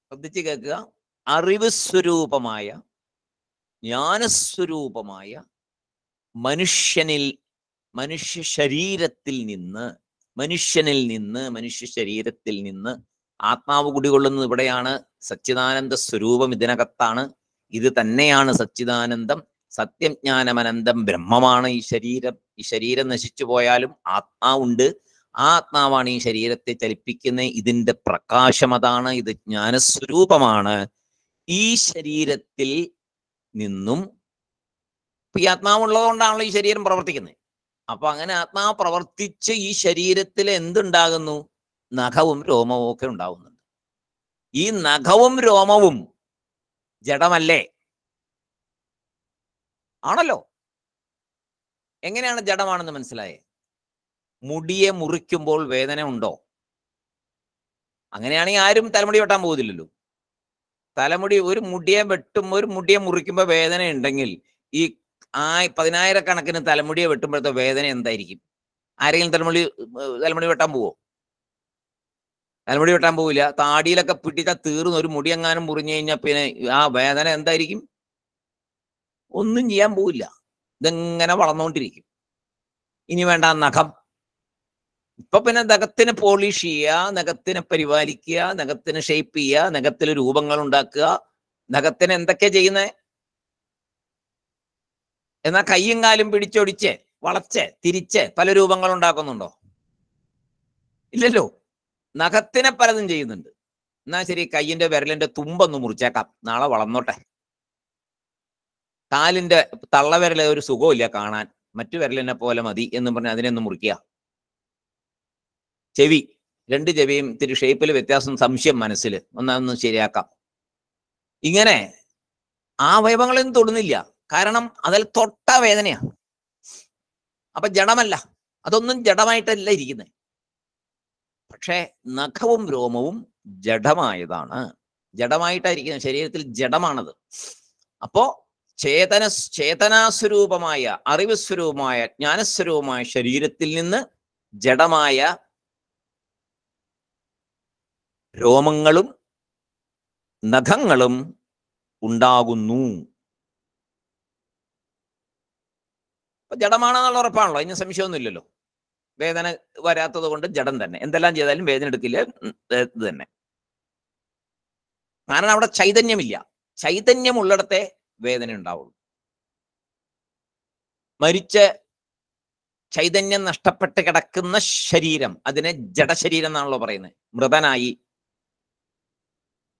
ശ്രദ്ധിച്ച് കേൾക്കുക അറിവ് സ്വരൂപമായ ജ്ഞാനസ്വരൂപമായ മനുഷ്യനിൽ മനുഷ്യ ശരീരത്തിൽ നിന്ന് മനുഷ്യനിൽ നിന്ന് മനുഷ്യ ശരീരത്തിൽ നിന്ന് ആത്മാവ് കുടികൊള്ളുന്നത് ഇവിടെയാണ് സച്ചിദാനന്ദ സ്വരൂപം ഇതിനകത്താണ് ഇത് തന്നെയാണ് സച്ചിദാനന്ദം സത്യജ്ഞാനമനന്തം ബ്രഹ്മമാണ് ഈ ശരീരം ഈ ശരീരം നശിച്ചു പോയാലും ആത്മാവുണ്ട് ആ ആത്മാവാണ് ഈ ശരീരത്തെ ചലിപ്പിക്കുന്ന ഇതിന്റെ പ്രകാശം അതാണ് ഇത് ജ്ഞാനസ്വരൂപമാണ് ഈ ശരീരത്തിൽ നിന്നും ഈ ആത്മാവുള്ളത് കൊണ്ടാണല്ലോ ഈ ശരീരം പ്രവർത്തിക്കുന്നത് അപ്പൊ അങ്ങനെ ആത്മാവ് പ്രവർത്തിച്ച് ഈ ശരീരത്തിൽ എന്തുണ്ടാകുന്നു നഖവും രോമവും ഒക്കെ ഉണ്ടാകുന്നുണ്ട് ഈ നഖവും രോമവും ജഡമല്ലേ ആണല്ലോ എങ്ങനെയാണ് ജഡമാണെന്ന് മനസ്സിലായേ മുടിയെ മുറിക്കുമ്പോൾ വേദന ഉണ്ടോ അങ്ങനെയാണെങ്കിൽ ആരും തലമുടി വെട്ടാൻ പോകുന്നില്ലല്ലോ തലമുടി ഒരു മുടിയെ വെട്ടുമ്പോൾ ഒരു മുടിയെ മുറിക്കുമ്പോൾ വേദന ഉണ്ടെങ്കിൽ ഈ ആ പതിനായിരക്കണക്കിന് തലമുടിയെ വെട്ടുമ്പോഴത്തെ വേദന എന്തായിരിക്കും ആരെങ്കിലും തലമുടി തലമുടി വെട്ടാൻ പോവോ തലമുടി വെട്ടാൻ പോവില്ല താടിയിലൊക്കെ പിടിച്ചാൽ തീർന്ന് ഒരു മുടി എങ്ങാനും മുറിഞ്ഞു കഴിഞ്ഞാൽ പിന്നെ ആ വേദന എന്തായിരിക്കും ഒന്നും ചെയ്യാൻ പോവില്ല ഇതെങ്ങനെ വളർന്നുകൊണ്ടിരിക്കും ഇനി വേണ്ട നഖം ഇപ്പൊ പിന്നെ നഖത്തിന് പോളിഷ് ചെയ്യുക നഖത്തിനെ പരിപാലിക്കുക നഖത്തിന് ഷേപ്പ് ചെയ്യുക നഖത്തിൽ രൂപങ്ങൾ ഉണ്ടാക്കുക നഖത്തിന് എന്തൊക്കെയാ ചെയ്യുന്നേ എന്നാൽ കയ്യും കാലും പിടിച്ചൊടിച്ച് വളച്ച് തിരിച്ച് പല രൂപങ്ങൾ ഉണ്ടാക്കുന്നുണ്ടോ ഇല്ലല്ലോ നഖത്തിനെ പലതും ചെയ്യുന്നുണ്ട് എന്നാ ശരി കയ്യിന്റെ വിരലിന്റെ തുമ്പൊന്ന് മുറിച്ചേക്കാം നാളെ വളർന്നോട്ടെ കാലിന്റെ തള്ളവിരലെ ഒരു സുഖമില്ല കാണാൻ മറ്റു വിരലിനെ പോലെ മതി എന്ന് പറഞ്ഞ് അതിനെ ഒന്ന് മുറിക്കുക ചെവി രണ്ട് ചെവിയും ഇത്തിരി ഷേപ്പിൽ വ്യത്യാസം സംശയം മനസ്സിൽ ഒന്നൊന്ന് ശരിയാക്കാം ഇങ്ങനെ ആ വൈഭവങ്ങളൊന്നും തൊടുന്നില്ല കാരണം അതിൽ തൊട്ട വേദനയാണ് അപ്പൊ ജഡമല്ല അതൊന്നും ജഡമായിട്ടല്ല ഇരിക്കുന്നത് പക്ഷേ നഖവും രോമവും ജഡമായതാണ് ജഡമായിട്ടായിരിക്കുന്നത് ശരീരത്തിൽ ജഡമാണത് അപ്പോ ചേതന ചേതനാസ്വരൂപമായ അറിവ് സ്വരൂപമായ ജ്ഞാനസ്വരൂപമായ ശരീരത്തിൽ നിന്ന് ജഡമായ രോമങ്ങളും നഖങ്ങളും ഉണ്ടാകുന്നു അപ്പൊ ജഡമാണെന്നുള്ള ഉറപ്പാണല്ലോ അതിന് സംശയമൊന്നുമില്ലല്ലോ വേദന വരാത്തത് കൊണ്ട് ജഡം തന്നെ എന്തെല്ലാം ചെയ്താലും വേദന എടുക്കില്ല ഇത് തന്നെ കാരണം അവിടെ ചൈതന്യമില്ല ചൈതന്യം ഉള്ളിടത്തെ വേദന ഉണ്ടാവുള്ളൂ മരിച്ച ചൈതന്യം നഷ്ടപ്പെട്ട് കിടക്കുന്ന ശരീരം അതിനെ ജഡശരീരം എന്നാണല്ലോ പറയുന്നത് മൃതനായി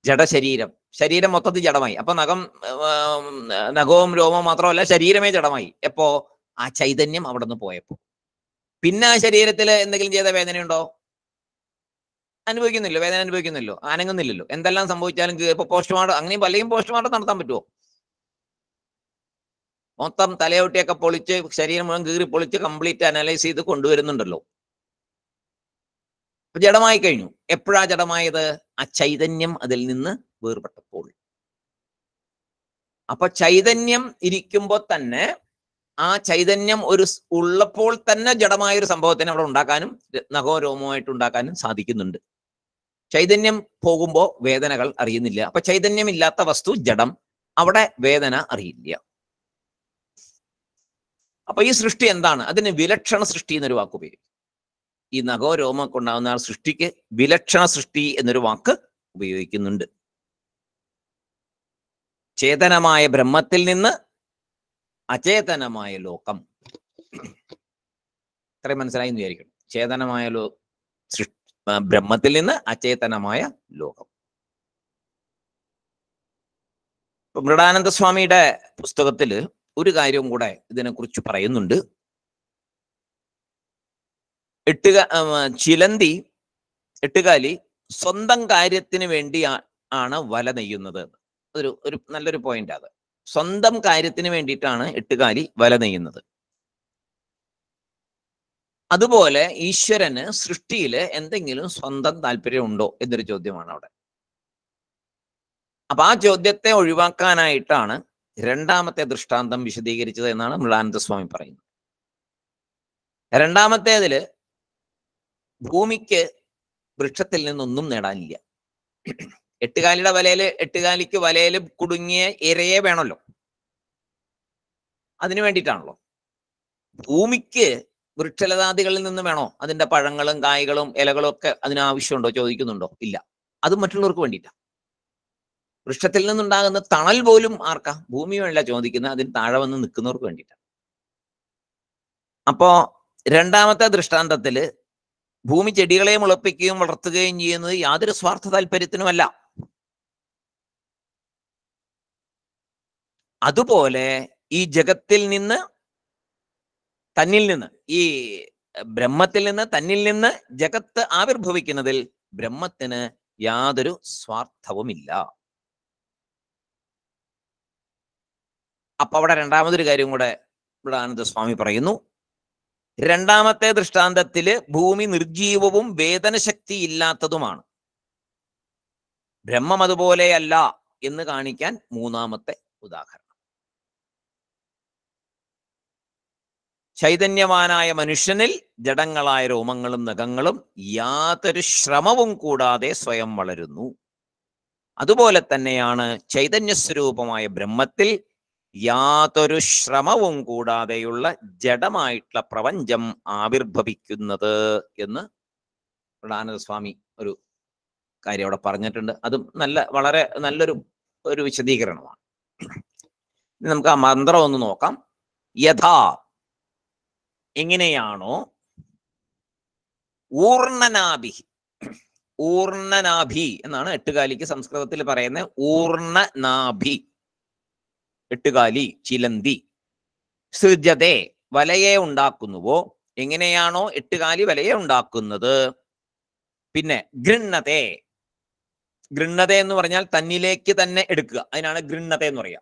ജഡശരീരം ശരീരം മൊത്തത്തിൽ ജഡമായി അപ്പൊ നഖം നഖവും രോമവും മാത്രമല്ല ശരീരമേ ജഡമായി എപ്പോ ആ ചൈതന്യം അവിടെ നിന്ന് പോയപ്പോൾ പിന്നെ ആ ശരീരത്തിൽ എന്തെങ്കിലും ചെയ്ത വേദനയുണ്ടോ അനുഭവിക്കുന്നില്ലോ വേദന അനുഭവിക്കുന്നില്ലോ അനങ്ങുന്നില്ലല്ലോ എന്തെല്ലാം സംഭവിച്ചാലും ഇപ്പൊ പോസ്റ്റ്മോർട്ടം അങ്ങനെ പലയും പോസ്റ്റ്മോർട്ടം നടത്താൻ പറ്റുമോ മൊത്തം തലയോട്ടിയൊക്കെ പൊളിച്ച് ശരീരം മുഴുവൻ കീറി പൊളിച്ച് കംപ്ലീറ്റ് അനലൈസ് ചെയ്ത് കൊണ്ടുവരുന്നുണ്ടല്ലോ അപ്പൊ ജഡമായി കഴിഞ്ഞു എപ്പോഴാ ജഡമായത് ആ ചൈതന്യം അതിൽ നിന്ന് വേർപെട്ടപ്പോൾ അപ്പൊ ചൈതന്യം ഇരിക്കുമ്പോൾ തന്നെ ആ ചൈതന്യം ഒരു ഉള്ളപ്പോൾ തന്നെ ജഡമായ ഒരു സംഭവത്തിന് അവിടെ ഉണ്ടാക്കാനും നഖോരോമമായിട്ട് ഉണ്ടാക്കാനും സാധിക്കുന്നുണ്ട് ചൈതന്യം പോകുമ്പോൾ വേദനകൾ അറിയുന്നില്ല അപ്പൊ ഇല്ലാത്ത വസ്തു ജഡം അവിടെ വേദന അറിയില്ല അപ്പൊ ഈ സൃഷ്ടി എന്താണ് അതിന് വിലക്ഷണ സൃഷ്ടി എന്നൊരു വാക്ക് ഉപയോഗിക്കും ഈ നഖോരോമം കൊണ്ടാകുന്ന സൃഷ്ടിക്ക് വിലക്ഷണ സൃഷ്ടി എന്നൊരു വാക്ക് ഉപയോഗിക്കുന്നുണ്ട് ചേതനമായ ബ്രഹ്മത്തിൽ നിന്ന് അചേതനമായ ലോകം ഇത്രയും മനസ്സിലായി എന്ന് വിചാരിക്കണം ചേതനമായ ലോ ബ്രഹ്മത്തിൽ നിന്ന് അചേതനമായ ലോകം മൃടാനന്ദ സ്വാമിയുടെ പുസ്തകത്തിൽ ഒരു കാര്യവും കൂടെ ഇതിനെക്കുറിച്ച് പറയുന്നുണ്ട് എട്ടുക ചിലന്തി എട്ടുകാലി സ്വന്തം കാര്യത്തിന് വേണ്ടി ആണ് വല നെയ്യുന്നത് അതൊരു ഒരു നല്ലൊരു പോയിന്റ് അത് സ്വന്തം കാര്യത്തിന് വേണ്ടിയിട്ടാണ് എട്ടുകാലി വല നെയ്യുന്നത് അതുപോലെ ഈശ്വരന് സൃഷ്ടിയിൽ എന്തെങ്കിലും സ്വന്തം താല്പര്യം ഉണ്ടോ എന്നൊരു ചോദ്യമാണ് അവിടെ അപ്പൊ ആ ചോദ്യത്തെ ഒഴിവാക്കാനായിട്ടാണ് രണ്ടാമത്തെ ദൃഷ്ടാന്തം വിശദീകരിച്ചത് എന്നാണ് മൃളാനന്ദ സ്വാമി പറയുന്നത് രണ്ടാമത്തേതില് ഭൂമിക്ക് വൃക്ഷത്തിൽ നിന്നൊന്നും നേടാനില്ല എട്ടുകാലിയുടെ വലയിൽ എട്ടുകാലിക്ക് വലയിൽ കുടുങ്ങിയ ഇരയെ വേണമല്ലോ അതിനു വേണ്ടിയിട്ടാണല്ലോ ഭൂമിക്ക് വൃക്ഷലതാദികളിൽ നിന്ന് വേണോ അതിന്റെ പഴങ്ങളും കായ്കളും ഇലകളും ഒക്കെ അതിനാവശ്യമുണ്ടോ ചോദിക്കുന്നുണ്ടോ ഇല്ല അത് മറ്റുള്ളവർക്ക് വേണ്ടിയിട്ടാണ് വൃക്ഷത്തിൽ നിന്നുണ്ടാകുന്ന തണൽ പോലും ആർക്കാ ഭൂമി വേണ്ട ചോദിക്കുന്ന അതിന് താഴെ വന്ന് നിൽക്കുന്നവർക്ക് വേണ്ടിയിട്ടാണ് അപ്പോ രണ്ടാമത്തെ ദൃഷ്ടാന്തത്തില് ഭൂമി ചെടികളെ മുളപ്പിക്കുകയും വളർത്തുകയും ചെയ്യുന്നത് യാതൊരു സ്വാർത്ഥ താല്പര്യത്തിനുമല്ല അതുപോലെ ഈ ജഗത്തിൽ നിന്ന് തന്നിൽ നിന്ന് ഈ ബ്രഹ്മത്തിൽ നിന്ന് തന്നിൽ നിന്ന് ജഗത്ത് ആവിർഭവിക്കുന്നതിൽ ബ്രഹ്മത്തിന് യാതൊരു സ്വാർത്ഥവുമില്ല അപ്പൊ അവിടെ രണ്ടാമതൊരു കാര്യം കൂടെ ഇവിടെ ആനന്ദസ്വാമി പറയുന്നു രണ്ടാമത്തെ ദൃഷ്ടാന്തത്തില് ഭൂമി നിർജീവവും വേദനശക്തി ഇല്ലാത്തതുമാണ് ബ്രഹ്മം അതുപോലെയല്ല എന്ന് കാണിക്കാൻ മൂന്നാമത്തെ ഉദാഹരണം ചൈതന്യവാനായ മനുഷ്യനിൽ ജഡങ്ങളായ രോമങ്ങളും നഖങ്ങളും യാതൊരു ശ്രമവും കൂടാതെ സ്വയം വളരുന്നു അതുപോലെ തന്നെയാണ് ചൈതന്യ സ്വരൂപമായ ബ്രഹ്മത്തിൽ യാതൊരു ശ്രമവും കൂടാതെയുള്ള ജഡമായിട്ടുള്ള പ്രപഞ്ചം ആവിർഭവിക്കുന്നത് എന്ന് സ്വാമി ഒരു കാര്യം അവിടെ പറഞ്ഞിട്ടുണ്ട് അതും നല്ല വളരെ നല്ലൊരു ഒരു വിശദീകരണമാണ് നമുക്ക് ആ മന്ത്രം ഒന്ന് നോക്കാം യഥാ എങ്ങനെയാണോ ഊർണനാഭി ഊർണനാഭി എന്നാണ് എട്ടുകാലിക്ക് സംസ്കൃതത്തിൽ പറയുന്ന ഊർണനാഭി എട്ടുകാലി ചിലന്തി സൃജത വലയെ ഉണ്ടാക്കുന്നുവോ എങ്ങനെയാണോ എട്ടുകാലി വലയെ ഉണ്ടാക്കുന്നത് പിന്നെ ഗൃണ്ണതെ ഗൃണ്ണത എന്ന് പറഞ്ഞാൽ തന്നിലേക്ക് തന്നെ എടുക്കുക അതിനാണ് ഗൃണ്ണത എന്ന് പറയുക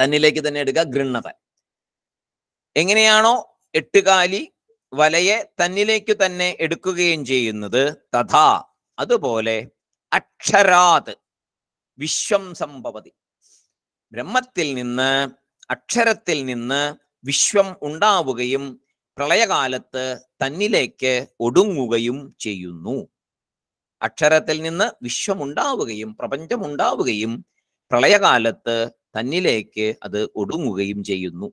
തന്നിലേക്ക് തന്നെ എടുക്കുക ഗൃണ്ണത എങ്ങനെയാണോ എട്ടുകാലി വലയെ തന്നിലേക്കു തന്നെ എടുക്കുകയും ചെയ്യുന്നത് തഥാ അതുപോലെ അക്ഷരാത് വിശ്വം സംഭവതി ബ്രഹ്മത്തിൽ നിന്ന് അക്ഷരത്തിൽ നിന്ന് വിശ്വം ഉണ്ടാവുകയും പ്രളയകാലത്ത് തന്നിലേക്ക് ഒടുങ്ങുകയും ചെയ്യുന്നു അക്ഷരത്തിൽ നിന്ന് വിശ്വം ഉണ്ടാവുകയും പ്രപഞ്ചം ഉണ്ടാവുകയും പ്രളയകാലത്ത് തന്നിലേക്ക് അത് ഒടുങ്ങുകയും ചെയ്യുന്നു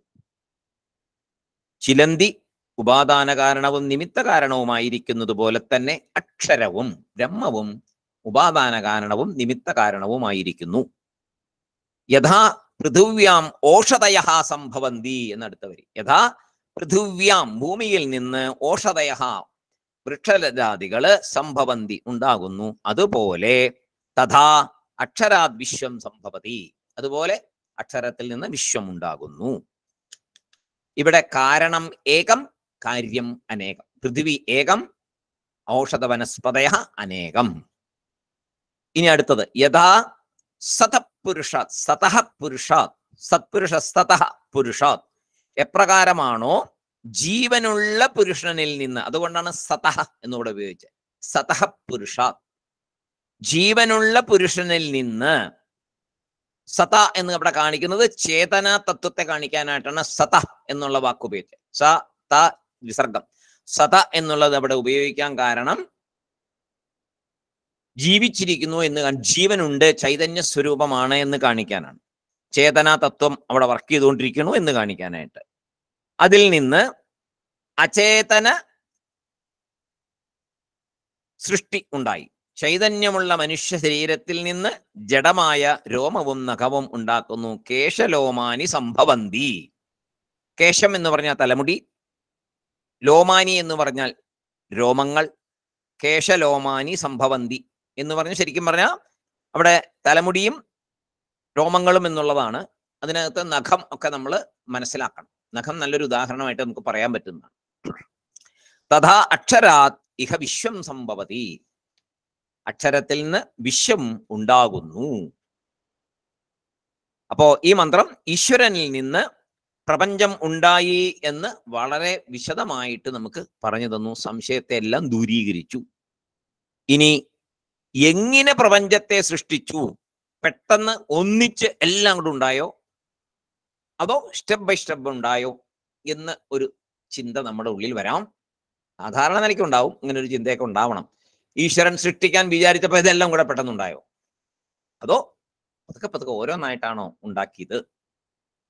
ചിലന്തി ഉപാദാന കാരണവും നിമിത്ത കാരണവുമായിരിക്കുന്നത് പോലെ തന്നെ അക്ഷരവും ബ്രഹ്മവും ഉപാദാന കാരണവും നിമിത്ത കാരണവുമായിരിക്കുന്നു യഥാ പൃഥിവ്യാം ഓഷതയ സംഭവന്തി എന്നടുത്ത വരി യഥാ പൃഥിവ്യാം ഭൂമിയിൽ നിന്ന് ഓഷതയ വൃക്ഷലജാതികള് സംഭവന്തി ഉണ്ടാകുന്നു അതുപോലെ തഥാ അക്ഷരാദ് വിശ്വം സംഭവതി അതുപോലെ അക്ഷരത്തിൽ നിന്ന് വിശ്വം ഉണ്ടാകുന്നു ഇവിടെ കാരണം ഏകം കാര്യം അനേകം പൃഥിവി ഏകം ഔഷധ വനസ്പതയ അനേകം ഇനി അടുത്തത് യഥാ സതപുരുഷ സതഹ പുരുഷാത് സത്പുരുഷ സതഹ പുരുഷാത് എപ്രകാരമാണോ ജീവനുള്ള പുരുഷനിൽ നിന്ന് അതുകൊണ്ടാണ് സതഹ എന്നിവിടെ ഉപയോഗിച്ചത് സതഹ പുരുഷാത് ജീവനുള്ള പുരുഷനിൽ നിന്ന് സത എന്ന് ഇവിടെ കാണിക്കുന്നത് ചേതന തത്വത്തെ കാണിക്കാനായിട്ടാണ് സത എന്നുള്ള വാക്ക് ഉപയോഗിച്ചത് സ ത വിസർഗം സത എന്നുള്ളത് അവിടെ ഉപയോഗിക്കാൻ കാരണം ജീവിച്ചിരിക്കുന്നു എന്ന് ജീവനുണ്ട് ചൈതന്യ സ്വരൂപമാണ് എന്ന് കാണിക്കാനാണ് ചേതന തത്വം അവിടെ വർക്ക് ചെയ്തുകൊണ്ടിരിക്കുന്നു എന്ന് കാണിക്കാനായിട്ട് അതിൽ നിന്ന് അചേതന സൃഷ്ടി ഉണ്ടായി ചൈതന്യമുള്ള മനുഷ്യ ശരീരത്തിൽ നിന്ന് ജഡമായ രോമവും നഖവും ഉണ്ടാക്കുന്നു കേശലോമാനി സംഭവന്തി കേശം എന്ന് പറഞ്ഞാൽ തലമുടി ലോമാനി എന്ന് പറഞ്ഞാൽ രോമങ്ങൾ കേശലോമാനി സംഭവന്തി എന്ന് പറഞ്ഞ് ശരിക്കും പറഞ്ഞാൽ അവിടെ തലമുടിയും രോമങ്ങളും എന്നുള്ളതാണ് അതിനകത്ത് നഖം ഒക്കെ നമ്മൾ മനസ്സിലാക്കണം നഖം നല്ലൊരു ഉദാഹരണമായിട്ട് നമുക്ക് പറയാൻ പറ്റുന്നതാണ് തഥാ അക്ഷരാത് ഇഹ വിശ്വം സംഭവതി അക്ഷരത്തിൽ നിന്ന് വിഷം ഉണ്ടാകുന്നു അപ്പോ ഈ മന്ത്രം ഈശ്വരനിൽ നിന്ന് പ്രപഞ്ചം ഉണ്ടായി എന്ന് വളരെ വിശദമായിട്ട് നമുക്ക് പറഞ്ഞു തന്നു സംശയത്തെ എല്ലാം ദൂരീകരിച്ചു ഇനി എങ്ങനെ പ്രപഞ്ചത്തെ സൃഷ്ടിച്ചു പെട്ടെന്ന് ഒന്നിച്ച് എല്ലാം കൂടെ ഉണ്ടായോ അതോ സ്റ്റെപ്പ് ബൈ സ്റ്റെപ്പ് ഉണ്ടായോ എന്ന് ഒരു ചിന്ത നമ്മുടെ ഉള്ളിൽ വരാം സാധാരണ നിലയ്ക്ക് ഉണ്ടാവും ഇങ്ങനെ ഒരു ചിന്തയൊക്കെ ഉണ്ടാവണം ഈശ്വരൻ സൃഷ്ടിക്കാൻ വിചാരിച്ചപ്പോൾ ഇതെല്ലാം കൂടെ പെട്ടെന്നുണ്ടായോ അതോ പതുക്കെ പതുക്കെ ഓരോന്നായിട്ടാണോ ഉണ്ടാക്കിയത്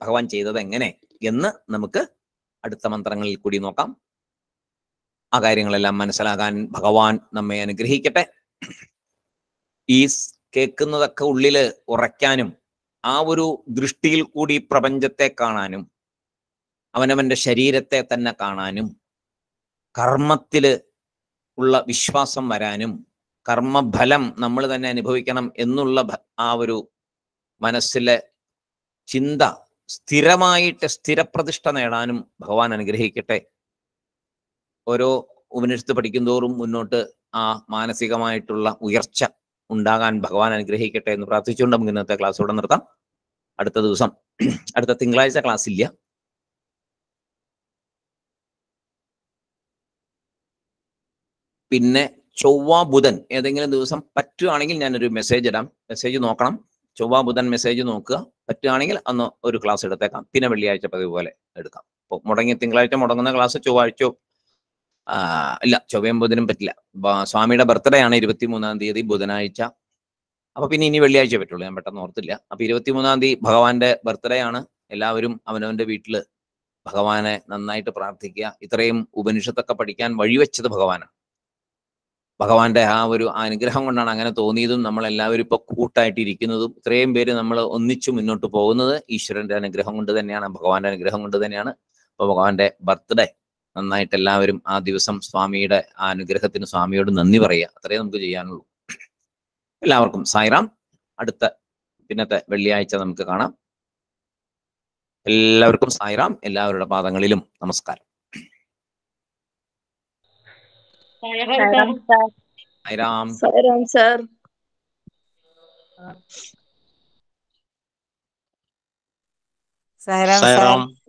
ഭഗവാൻ ചെയ്തത് എങ്ങനെ എന്ന് നമുക്ക് അടുത്ത മന്ത്രങ്ങളിൽ കൂടി നോക്കാം ആ കാര്യങ്ങളെല്ലാം മനസ്സിലാകാൻ ഭഗവാൻ നമ്മെ അനുഗ്രഹിക്കട്ടെ ഈ കേൾക്കുന്നതൊക്കെ ഉള്ളില് ഉറയ്ക്കാനും ആ ഒരു ദൃഷ്ടിയിൽ കൂടി പ്രപഞ്ചത്തെ കാണാനും അവനവന്റെ ശരീരത്തെ തന്നെ കാണാനും കർമ്മത്തില് ഉള്ള വിശ്വാസം വരാനും കർമ്മഫലം നമ്മൾ തന്നെ അനുഭവിക്കണം എന്നുള്ള ആ ഒരു മനസ്സിലെ ചിന്ത സ്ഥിരമായിട്ട് സ്ഥിരപ്രതിഷ്ഠ നേടാനും ഭഗവാൻ അനുഗ്രഹിക്കട്ടെ ഓരോ ഉപനിഷത്ത് പഠിക്കുന്തോറും മുന്നോട്ട് ആ മാനസികമായിട്ടുള്ള ഉയർച്ച ഉണ്ടാകാൻ ഭഗവാൻ അനുഗ്രഹിക്കട്ടെ എന്ന് പ്രാർത്ഥിച്ചുകൊണ്ട് നമുക്ക് ഇന്നത്തെ ക്ലാസ് ഇവിടെ നിർത്താം അടുത്ത ദിവസം അടുത്ത തിങ്കളാഴ്ച ക്ലാസ് ഇല്ല പിന്നെ ചൊവ്വ ബുധൻ ഏതെങ്കിലും ദിവസം പറ്റുകയാണെങ്കിൽ ഞാനൊരു മെസ്സേജ് ഇടാം മെസ്സേജ് നോക്കണം ചൊവ്വ ബുധൻ മെസ്സേജ് നോക്കുക പറ്റുകയാണെങ്കിൽ അന്ന് ഒരു ക്ലാസ് എടുത്തേക്കാം പിന്നെ വെള്ളിയാഴ്ച പതിവ് പോലെ എടുക്കാം അപ്പോൾ മുടങ്ങിയ തിങ്കളാഴ്ച മുടങ്ങുന്ന ക്ലാസ് ചൊവ്വാഴ്ച ഇല്ല ചൊവ്വയും ബുധനും പറ്റില്ല സ്വാമിയുടെ ബർത്ത്ഡേ ആണ് ഇരുപത്തി മൂന്നാം തീയതി ബുധനാഴ്ച അപ്പൊ പിന്നെ ഇനി വെള്ളിയാഴ്ച പറ്റുള്ളൂ ഞാൻ പെട്ടെന്ന് ഓർത്തില്ല അപ്പൊ ഇരുപത്തി മൂന്നാം തീയതി ഭഗവാന്റെ ബർത്ത്ഡേ ആണ് എല്ലാവരും അവനവന്റെ വീട്ടിൽ ഭഗവാനെ നന്നായിട്ട് പ്രാർത്ഥിക്കുക ഇത്രയും ഉപനിഷത്തൊക്കെ പഠിക്കാൻ വഴിവെച്ചത് ഭഗവാനാണ് ഭഗവാന്റെ ആ ഒരു അനുഗ്രഹം കൊണ്ടാണ് അങ്ങനെ തോന്നിയതും നമ്മളെല്ലാവരും ഇപ്പൊ കൂട്ടായിട്ടിരിക്കുന്നതും ഇത്രയും പേര് നമ്മൾ ഒന്നിച്ചു മുന്നോട്ട് പോകുന്നത് ഈശ്വരന്റെ അനുഗ്രഹം കൊണ്ട് തന്നെയാണ് ഭഗവാന്റെ അനുഗ്രഹം കൊണ്ട് തന്നെയാണ് അപ്പൊ ഭഗവാന്റെ ബർത്ത്ഡേ നന്നായിട്ട് എല്ലാവരും ആ ദിവസം സ്വാമിയുടെ ആ അനുഗ്രഹത്തിന് സ്വാമിയോട് നന്ദി പറയുക അത്രേ നമുക്ക് ചെയ്യാനുള്ളൂ എല്ലാവർക്കും സായിറാം അടുത്ത പിന്നത്തെ വെള്ളിയാഴ്ച നമുക്ക് കാണാം എല്ലാവർക്കും സായിറാം എല്ലാവരുടെ പാദങ്ങളിലും നമസ്കാരം साईराम सर साईराम साईराम सर साईराम